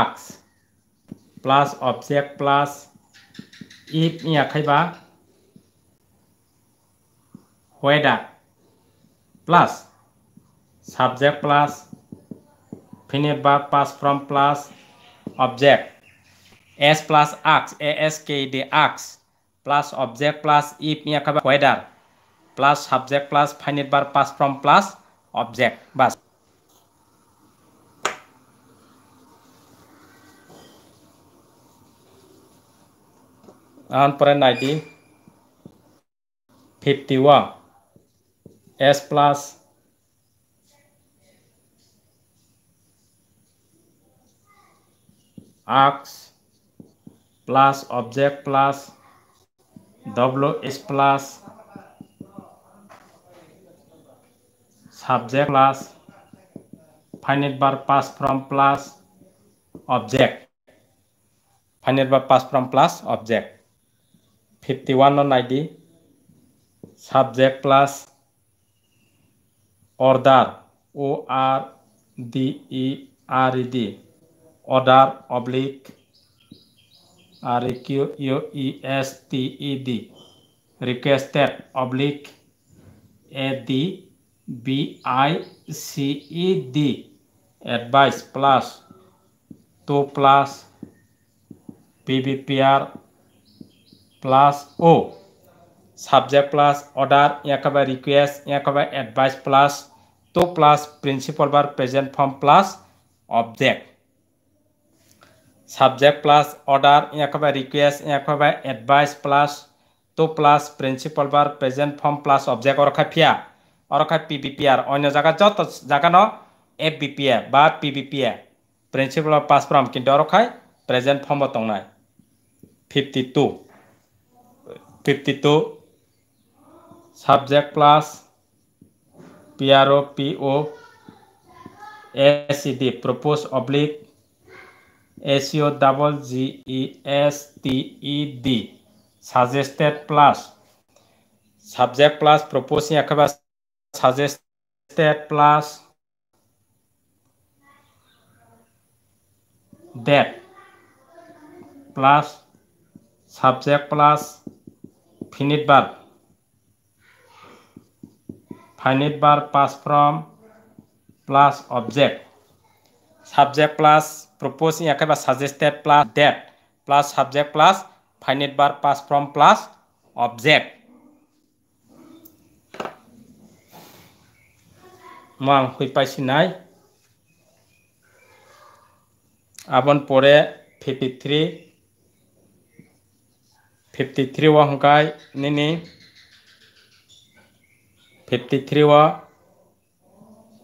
আক্স প্লাস অবজেক্ট প্লাস ইফ ইয়া খাইবা ওয়েডা প্লাস সাবজেক্ট প্লাস ফিনিবা past form plus object S plus ax, ASKD ax, plus object plus if यहाँ खबर whether, plus subject plus finite bar pass from plus object बस आंसर है nineteen fifty one S plus आक्स plus object plus WS plus subject plus finite bar pass from plus object finite bar pass from plus object 51 on ID subject plus order O R D E R E D order oblique R E Q U E S T E D requested oblique A D B I C E D advice plus 2 plus PBPR plus O subject plus order यहाँ का भाई request यहाँ का भाई advice plus 2 plus principal bar present form plus object subject plus order ইয়াক হবা রিকুয়েস্ট ইয়াক হবা advise plus to plus principal বার প্রেজেন্ট ফর্ম প্লাস অবজেক্ট অরখা ফিয়া অরখা পি বি পি আর অন্য জায়গা যত জায়গা ন এফ বি পি এ বা P B P A principal past form কিন্তু অরখায় present form তংনাই fifty two fifty two subject plus P R O P ও S D propose oblique SEO double জি E S T E D suggested plus subject plus proposing একেবারে suggested plus that plus subject plus finite bar finite bar past form plus object subject plus proposing একেবারে suggested plus that plus subject plus finite bar pass from plus object মং হুই পাইছি নাই আবন পরে ফিফটি থ্রি ফিফটি থ্রি ওয়া হুকাই নিনি ফিফটি থ্রি ওয়া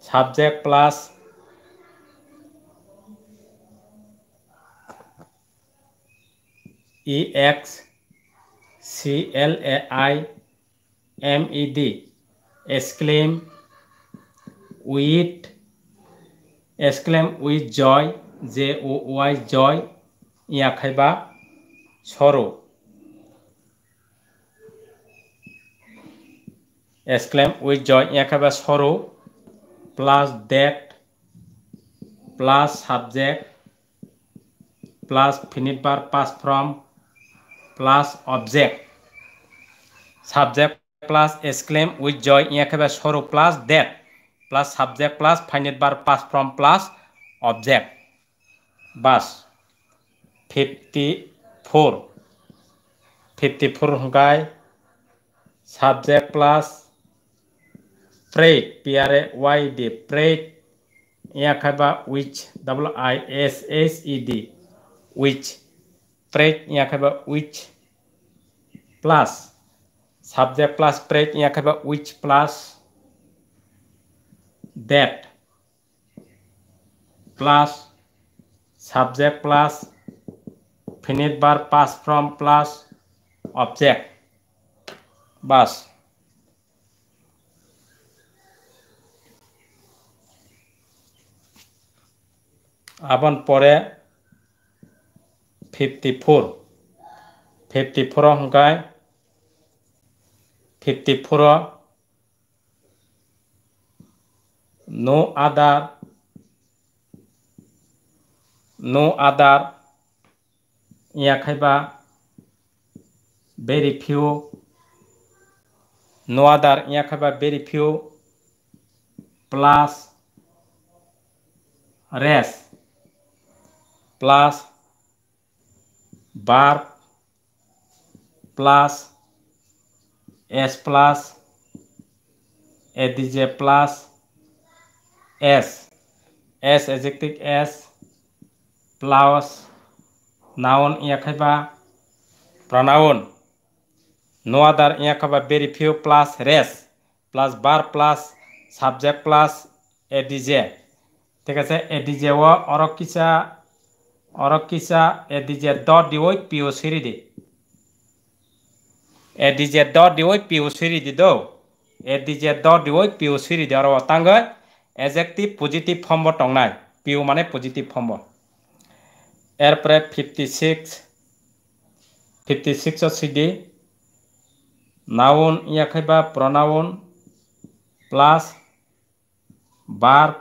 subject plus E X C L A I M E D exclaim with exclaim with joy J O Y joy ইয়া খাইবা সর এসক্লেম উইথ জয় ইয়া খাইবা sorrow plus that plus subject plus finite বার past form plus object subject plus exclaim with joy ইয়াকে sorrow plus that plus subject plus finite বার পাস ফ্রম প্লাস অবজেক্ট বাস fifty four fifty four high subject plus prayed P A Y D prayed ইয়াকে wished double I S S E D wished prayed અહીંયા કહેવા wished plus subject plus prayed અહીંયા કહેવા wished plus that plus subject plus finite bar pass from plus object bus আপন পরে फिफ्टी फोर 54 हंगाय four no other no other या खायबा वेरी फ्यू नो आधार या खायबा वेरी फ्यू प्लस रेस प्लस বার plus S plus adj plus as as adjective as plus noun ইয়াখাইবা প্রাণাউন নোয়াদার ইয়াখাবা বেরি ফিউ প্লাস রেস প্লাস বার প্লাস সাবজেক্ট প্লাস এডিজে ঠিক আছে এডিজেও অরকিসা Orokisa e digeridor de oito pio siridi. E digeridor de oito pio siridi do. E digeridor de oito pio siridi aro otanga adjective positive form tongnai. Pio mane positive form. এরপরে fifty six fifty six CD noun ইয়া খাইবা pronoun plus verb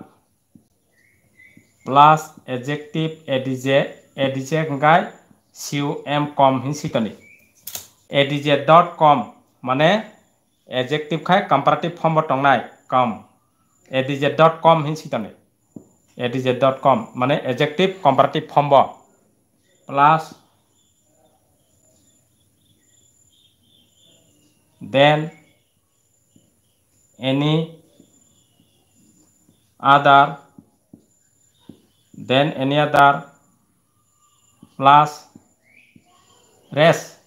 plus adjective adj adj গাই সিউ এম কম হিন চিতনি এডিজে ডট কম মানে এডজেক্টিভ খাই কম্পারেটিভ ফর্ম টং নাই কম এডিজে ডট কম হিন চিতনি এডিজে ডট কম মানে adjective comparative form plus then any other then any other plus rest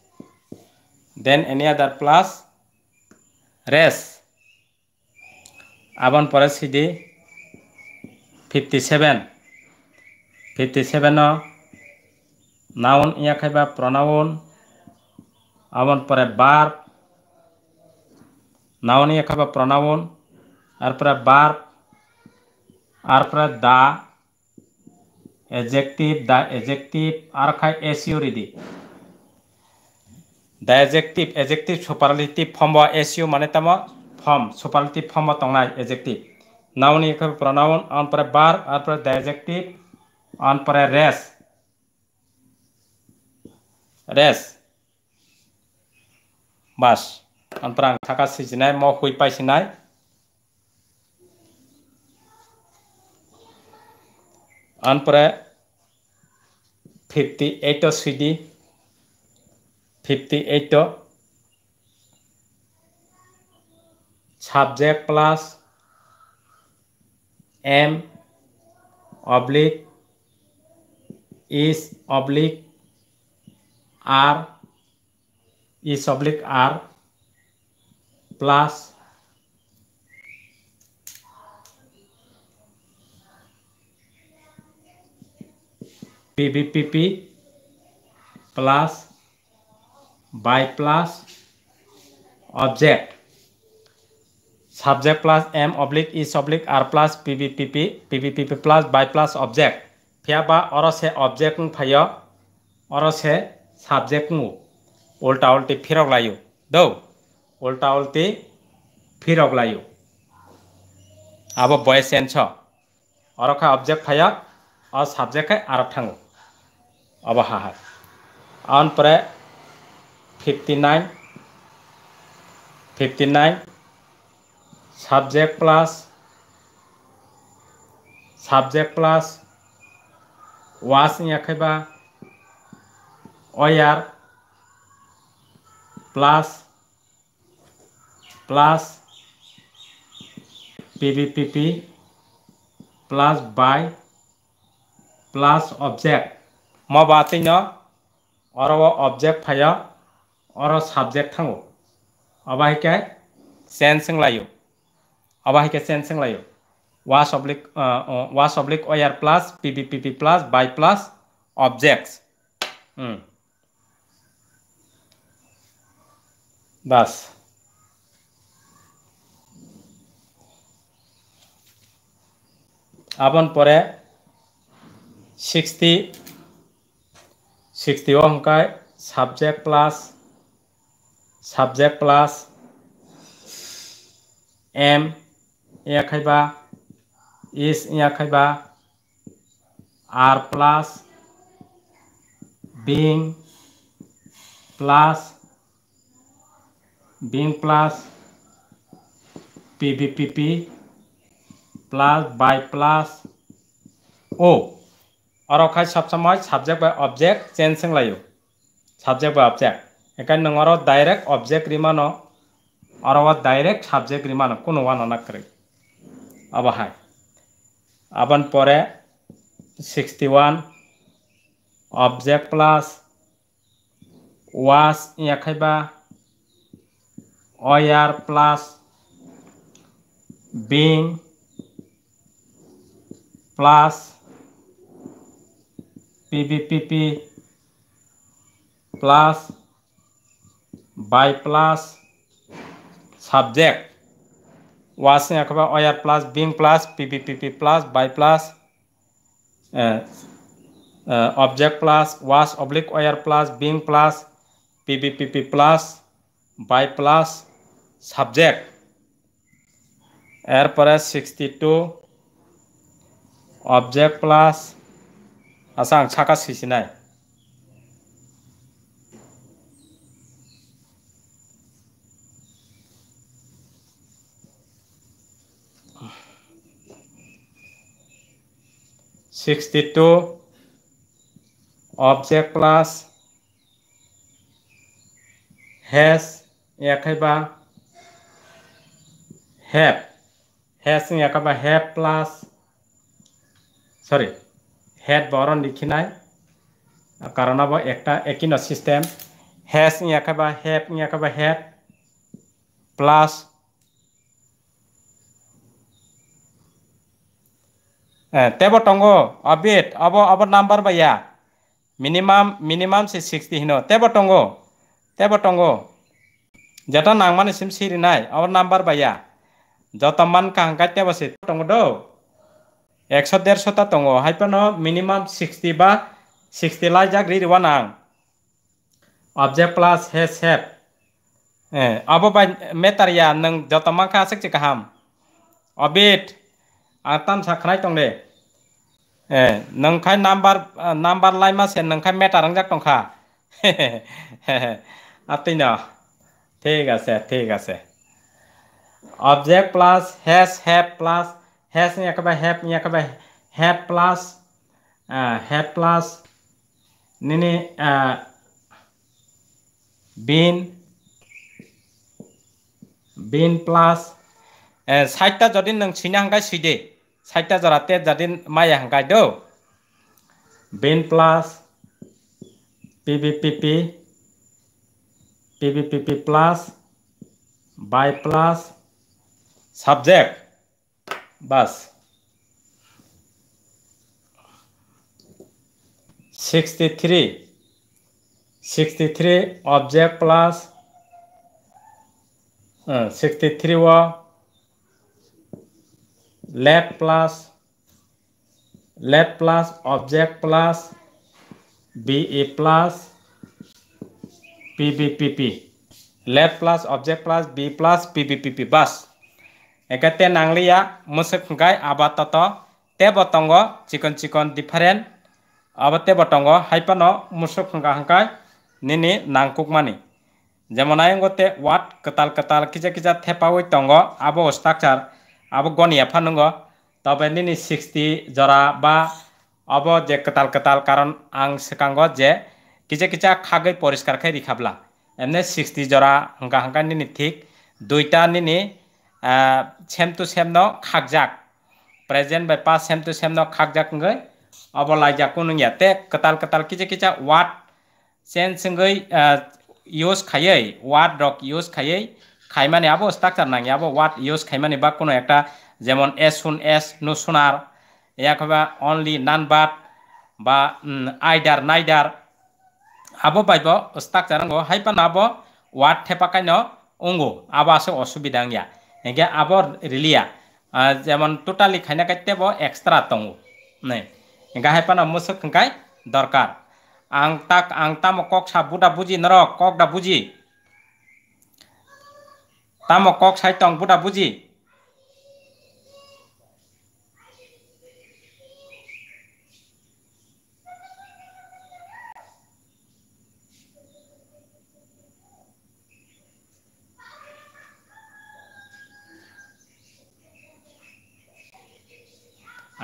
then any other plus rest abon pore cd 57 57 noun ইয়া khaiba pronoun abon pore বার noun ইয়া khaiba pronoun ar pore বার ar pore the adjective, the adjective, archive, asuridi. The adjective, adjective, superlative form বা asu মানে তাম form, superlative form বা তংলাই adjective. নাউন এখানে pronoun, আন পরে bar, আর পরে the adjective, আন পরে race. race. বাস আন পরে থাকা সিজনায় ম হুই পাইসিনায় Anpra 58 CD 58 subject plus M oblique is oblique R is oblique R plus P B P P plus by plus object subject plus am oblique is oblique are plus P B P P P B P P plus by plus object फियाबा और से ऑब्जेक्ट फाइय और से सब्जेक्ट उल्टा उल्टी फिर लाइयो दौ उल्टा उल्टी फिर अब बॉय सेन छ और और साबजेक्ट है अब हाँ हाँ आन पर fifty nine fifty nine subject plus subject plus was याखेबा were plus plus P B P P plus by plus object म बातें न और वो ऑब्जेक्ट फाय और सब्जेक्ट थांगो अब है क्या सेंस लाइयो अब है क्या सेंस लाइयो was oblique was oblique were plus P P P P plus by plus objects बस अपन पर সিক্সটি সিক্সটি অঙ্কায় subject plus subject plus am ইয়া খাইবা ইস ইয়া খাইবা are plus being plus being plus PVPP plus by plus O অরখাই সবসময় সাবজেক্ট বাই অবজেক্ট চেঞ্জ সেং লাইও সাবজেক্ট বাই অবজেক্ট এখানে নঙর ডাইরেক্ট অবজেক্ট রিমান আর ডাইরেক্ট সাবজেক্ট রিমান কোনো অনাক করে অবহাই আবান পরে sixty one object plus was ইয়াখাইবা were plus being plus PBPP plus by plus subject ওয়াশিং অথবা were plus being plus PBPP plus by plus object plus was oblique were plus being plus PBPP plus by plus subject এরপরে sixty two object plus อา a n งชักก a ิ i ิ i n a i s o b j e c t p l u s has อ y a k a b า have has ย y a k a b า have plus sorry head বৰণ লিখি নাই কাৰণ হ'ব এটা একিন চিষ্টেম হেচ ইয়াকে বা হেপ ইয়াকে বা হেড প্লাছ তেব টংগ অবিট অব অব নাম্বাৰ বা ইয়া মিনিমাম মিনিমাম চি ছিক্সটি হিন তেব টংগ তেব টংগ যেটা নাংমান ইচিম চিৰি নাই অব নাম্বাৰ বা ইয়া যতমান কাংকাই তেব চি টংগ एक्श देरस'ता दंग हायफानो मिनिमाम सिक्सटि बा सिक्सटि लाइ जाग्रि रिवान आं अबजेक्ट प्लस हे सेप अब बाय मेटारिया नों का आसक्ति गाहाम अबिट आम सकना खानाय नंखा नम्बर नम्बर लाइम से नंखा मेटार नोंखाय दंखा आतैन ठीक है ठीक है object plus has have plus has एकेप हे प्लस हे प्लस निने बीन बीन प्लस सैटा जदि नुने हंगा सुदे सैटा जरा टेट जदि माइ हंगा दो been plus P B plus by plus subject बस sixty three sixty three object plus sixty three व left plus left plus object plus B A plus P B P P left plus object plus B plus P B P P बस ekate nanglia musuk hingkai aba toto te botongo chikon chikon different aba te botongo haipano musuk hingka hingkai nini nangkuk mani যেমন আয়ঙ্গতে ওয়াট কতাল কতাল কিচা কিচা থেপা ওই তঙ্গ আবো স্ট্রাকচার আবো গণ এফানঙ্গ তবে নিনি সিক্সটি জরা বা অব যে কতাল কতাল কারণ আং সেকাঙ্গ যে কিচা কিচা খাগৈ পরিষ্কার খাই রিখাবলা এমনি সিক্সটি জরা হাঙ্কা হাঙ্কা নিনি ঠিক দুইটা নিনি sem to sem no khakjak present by past sem to sem no khakjak ngai obolai jakunu nya te ketal ketal kicha kicha what sense ngai use khayai what dog use khayai khai mane abo structure nang abo what use khai mane ba kono ekta jemon s sun s no sunar yakoba only none but ba either neither abo paibo structure ngo haipa nabo what thepakai no ungo aba se osubidang ya হ্যাঁ আবর রিলিয়া যেমন টোটালি খাইনা কাটতে বো এক্সট্রা তঙ্গ নাই এগা হেপান মুসুক খাই দরকার আং তাক আং তাম কক সা বুঝি নর কক ডা বুঝি তাম কক সাইতং তং বুঝি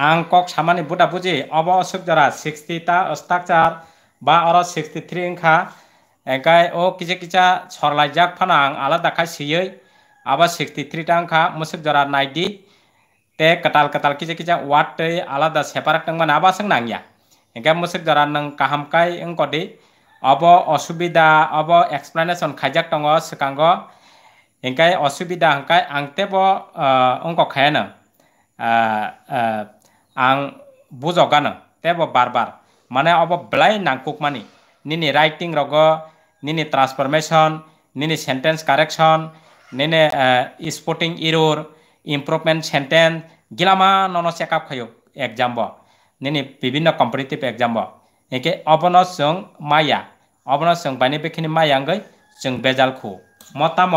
आं कक सामानि बुटा बुजि अब अशोक जरा सिक्सटी ता अस्ताक्चार बा अर सिक्सटी थ्री ओंखा एंखाय ओ किजा किजा सरलायजाक फाना आं आलादा खाय सियै आबा सिक्सटी थ्री ता ओंखा मुसुक जरा नाइडि ते कटाल कटाल किजा किजा वाट तै आलादा सेपाराक तंगमान आबा सों नांगिया एंखाय मुसुक जरा नों काहामखाय ओंकदि अब असुबिदा अब एक्सप्लेनेसन खायजाक दङ सिकांग एंखाय असुबिदा ओंखाय आं तेबो ओंख खायानो आं बुजगानो तेबो बार बार माने अब ब्लाय नांकुकमानि निनि राइटिंग रगो निनि ट्रांसफॉर्मेशन निनि सेंटेंस करेक्शन निनि स्पोर्टिंग इरोर इम्प्रूवमेंट सेंटेंस गिलामा ननो चेकअप खायो एग्जाम बो निनि विभिन्न कम्पिटिटिव एग्जाम बो एके अबनो जों माया अबनो जों बानि बेखिनि मायांगै जों बेजालखौ मताम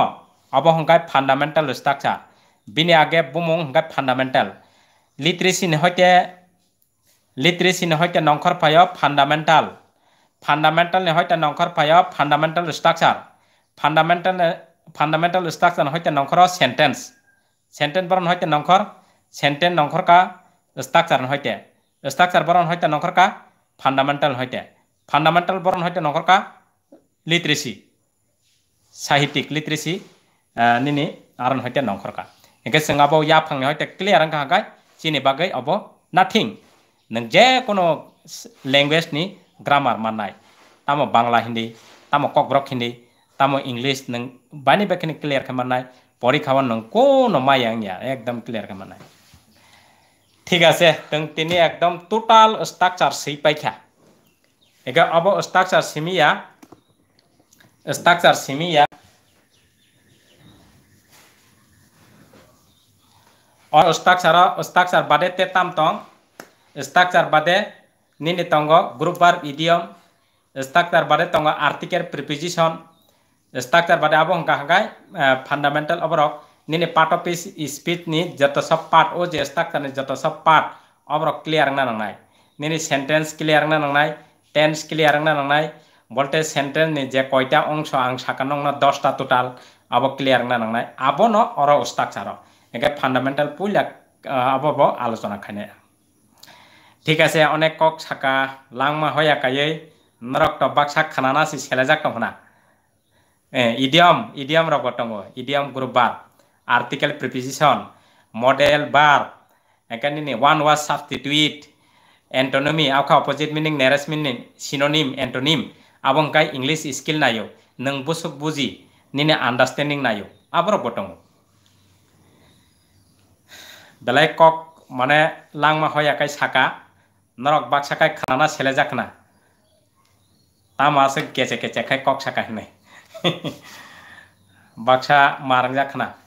अब हंगाय फान्डामेन्टेल स्ट्राक्चार बिनि आगे बुमुं हंगाय फान्डामेन्टेल লিটেৰেচি নহয় নংখৰ পায় ফাণ্ডামেণ্টেল ফাণ্ডামেণ্টেল নহয় নংখৰ পায় fundamental structure fundamental fundamental structure নহয় নংখৰ চেণ্টেঞ্চ চেণ্টেঞ্চ বৰণ সৈতে নংখৰ চেণ্টেঞ্চ নংখৰ কা ষ্ট্ৰাকচাৰ সৈতে ষ্ট্ৰাকচাৰ বৰণ সৈতে নংখৰ কা ফাণ্ডামেণ্টেল সৈতে ফাণ্ডামেণ্টেল বৰণ সৈতে নংখৰ কা লিটেৰেচি সাহিত্যিক লিটেৰেচি নিনি আৰু সৈতে নংখৰ কা এনেকৈ চেঙাব ইয়াৰ ফাংনি সৈতে ক্লিয়াৰ হাগায় sinibagai abo nothing nang je kono language ni grammar manai tamo bangla hindi tamo kokrok hindi tamo english nang bani bekini clear kha manai পরীক্ষা নং কোনো মাইয়াং ইয়ার একদম ক্লিয়ার কে মানে ঠিক আছে তিনি একদম টোটাল স্ট্রাকচার সেই পাইখা এগা অব স্ট্রাকচার সিমিয়া স্ট্রাকচার সিমিয়া और हस्ताक्षर हस्ताक्षर बादे तेताम तंग हस्ताक्षर बादे निनि तंग ग्रुप वर्ब इडियम हस्ताक्षर बादे तंग आर्टिकल प्रिपोजिशन हस्ताक्षर बादे अब हंका हंकाय फंडामेंटल अबरक निनि पार्ट ऑफ स्पीच नि जत सब पार्ट ओ जे हस्ताक्षर नि जत सब पार्ट अबरक क्लियर ना नाय निनि सेंटेंस क्लियर ना नाय টেন্স ক্লিয়ার না নাই বলতে সেন্টেন্স যে কয়টা অংশ আং সাকান না দশটা টোটাল আবো ক্লিয়ার না নাই আবো ন অর উস্তাক সারো একে ফাণ্ডামেণ্টেল পুল আবব আলোচনা খাইনে ঠিক আছে অনেক কক সাকা লাংমা হয় একাই নরক টব্বাক সাক খানা সি সেলেজাক টমনা ইডিয়ম ইডিয়ম রক টঙ্গ ইডিয়ম গ্রুপ বার আর্টিকেল প্রিপিজিশন মডেল বার এখানে ওয়ান ওয়াজ সাবস্টিটিউট एन्टोनोमी आखा opposite meaning nearest meaning synonym antonym आबंकाय इंग्लिश स्किल नायो नों बुसुक बुजि निने आन्डारस्टैंडिंग नायो आबरो बटंगो belai kok mana lang mah hoya kai saka narok bak saka kana sele jakna tama se kece kece kai kok saka hene baksa marang jakna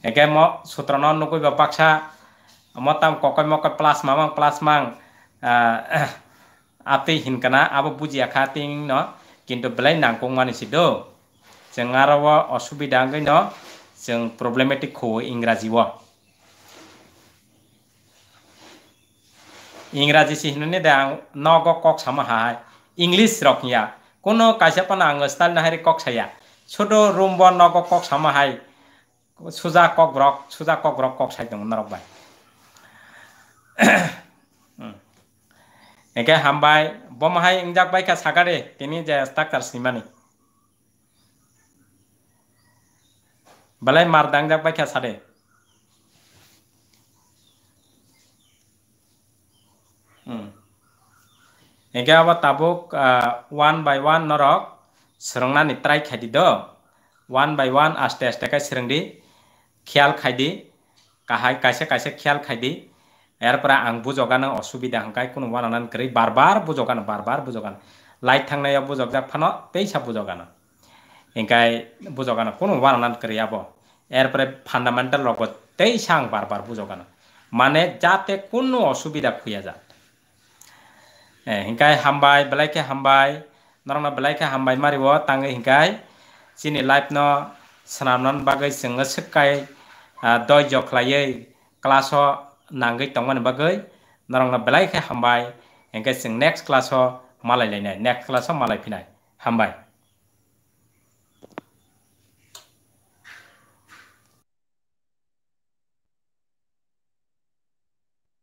Eke mo sutra non nuku iba paksa mo tam kokai mo kai plasma mang plasma mang ati hin kana abo puji akating no kinto belai nangkung manisido Jangan rawa osubi dangge no, जों प्रब्लेमेटिकखौ इंराजीआव इंराजी सिहनुनि दे आं नगो कक सामहाय इंलिश रखिया कोनो कायसापन आं स्टाइल नाहरि कक साया छोटो रूम ब नगो कक सामहाय सुजा कक रक सुजा कक रक कक सायदों नरबाय एके हामबाय बमहाय इंजाक बायखा सागारे तिनि जे स्ट्राक्चार सिमानि বেলায় মারদাং যাক বাইকা সাদে এগে আবার তাবুক ওয়ান বাই ওয়ান নরক সরংনানি ট্রাই খাইদি দ ওয়ান বাই ওয়ান আস্তে আস্তে কাই সরংদি খেয়াল খাইদি কাহাই কাইসে কাইসে খেয়াল খাইদি এরপর আং বুঝগানো অসুবিধা হাই কোনো ওয়ান আনান করি বারবার বুঝগানো বারবার বুঝগানো লাইট থাকায় বুঝগ যাক ফানো পেইসা বুঝগানো engkai bujogano kono wananan kri abo erpore fundamental logot tei sang barbar bujogano mane jate kono osubida khuya ja hinkai eh, hambai belai ke hambai narana belai ke hambai mariwo tange hinkai chini life no sanamnan bagai singa sekai ah, doi joklaye class ho nangai tongman bagai narana belai ke hambai engkai sing next class ho malai lainai next class ho malai phinai hambai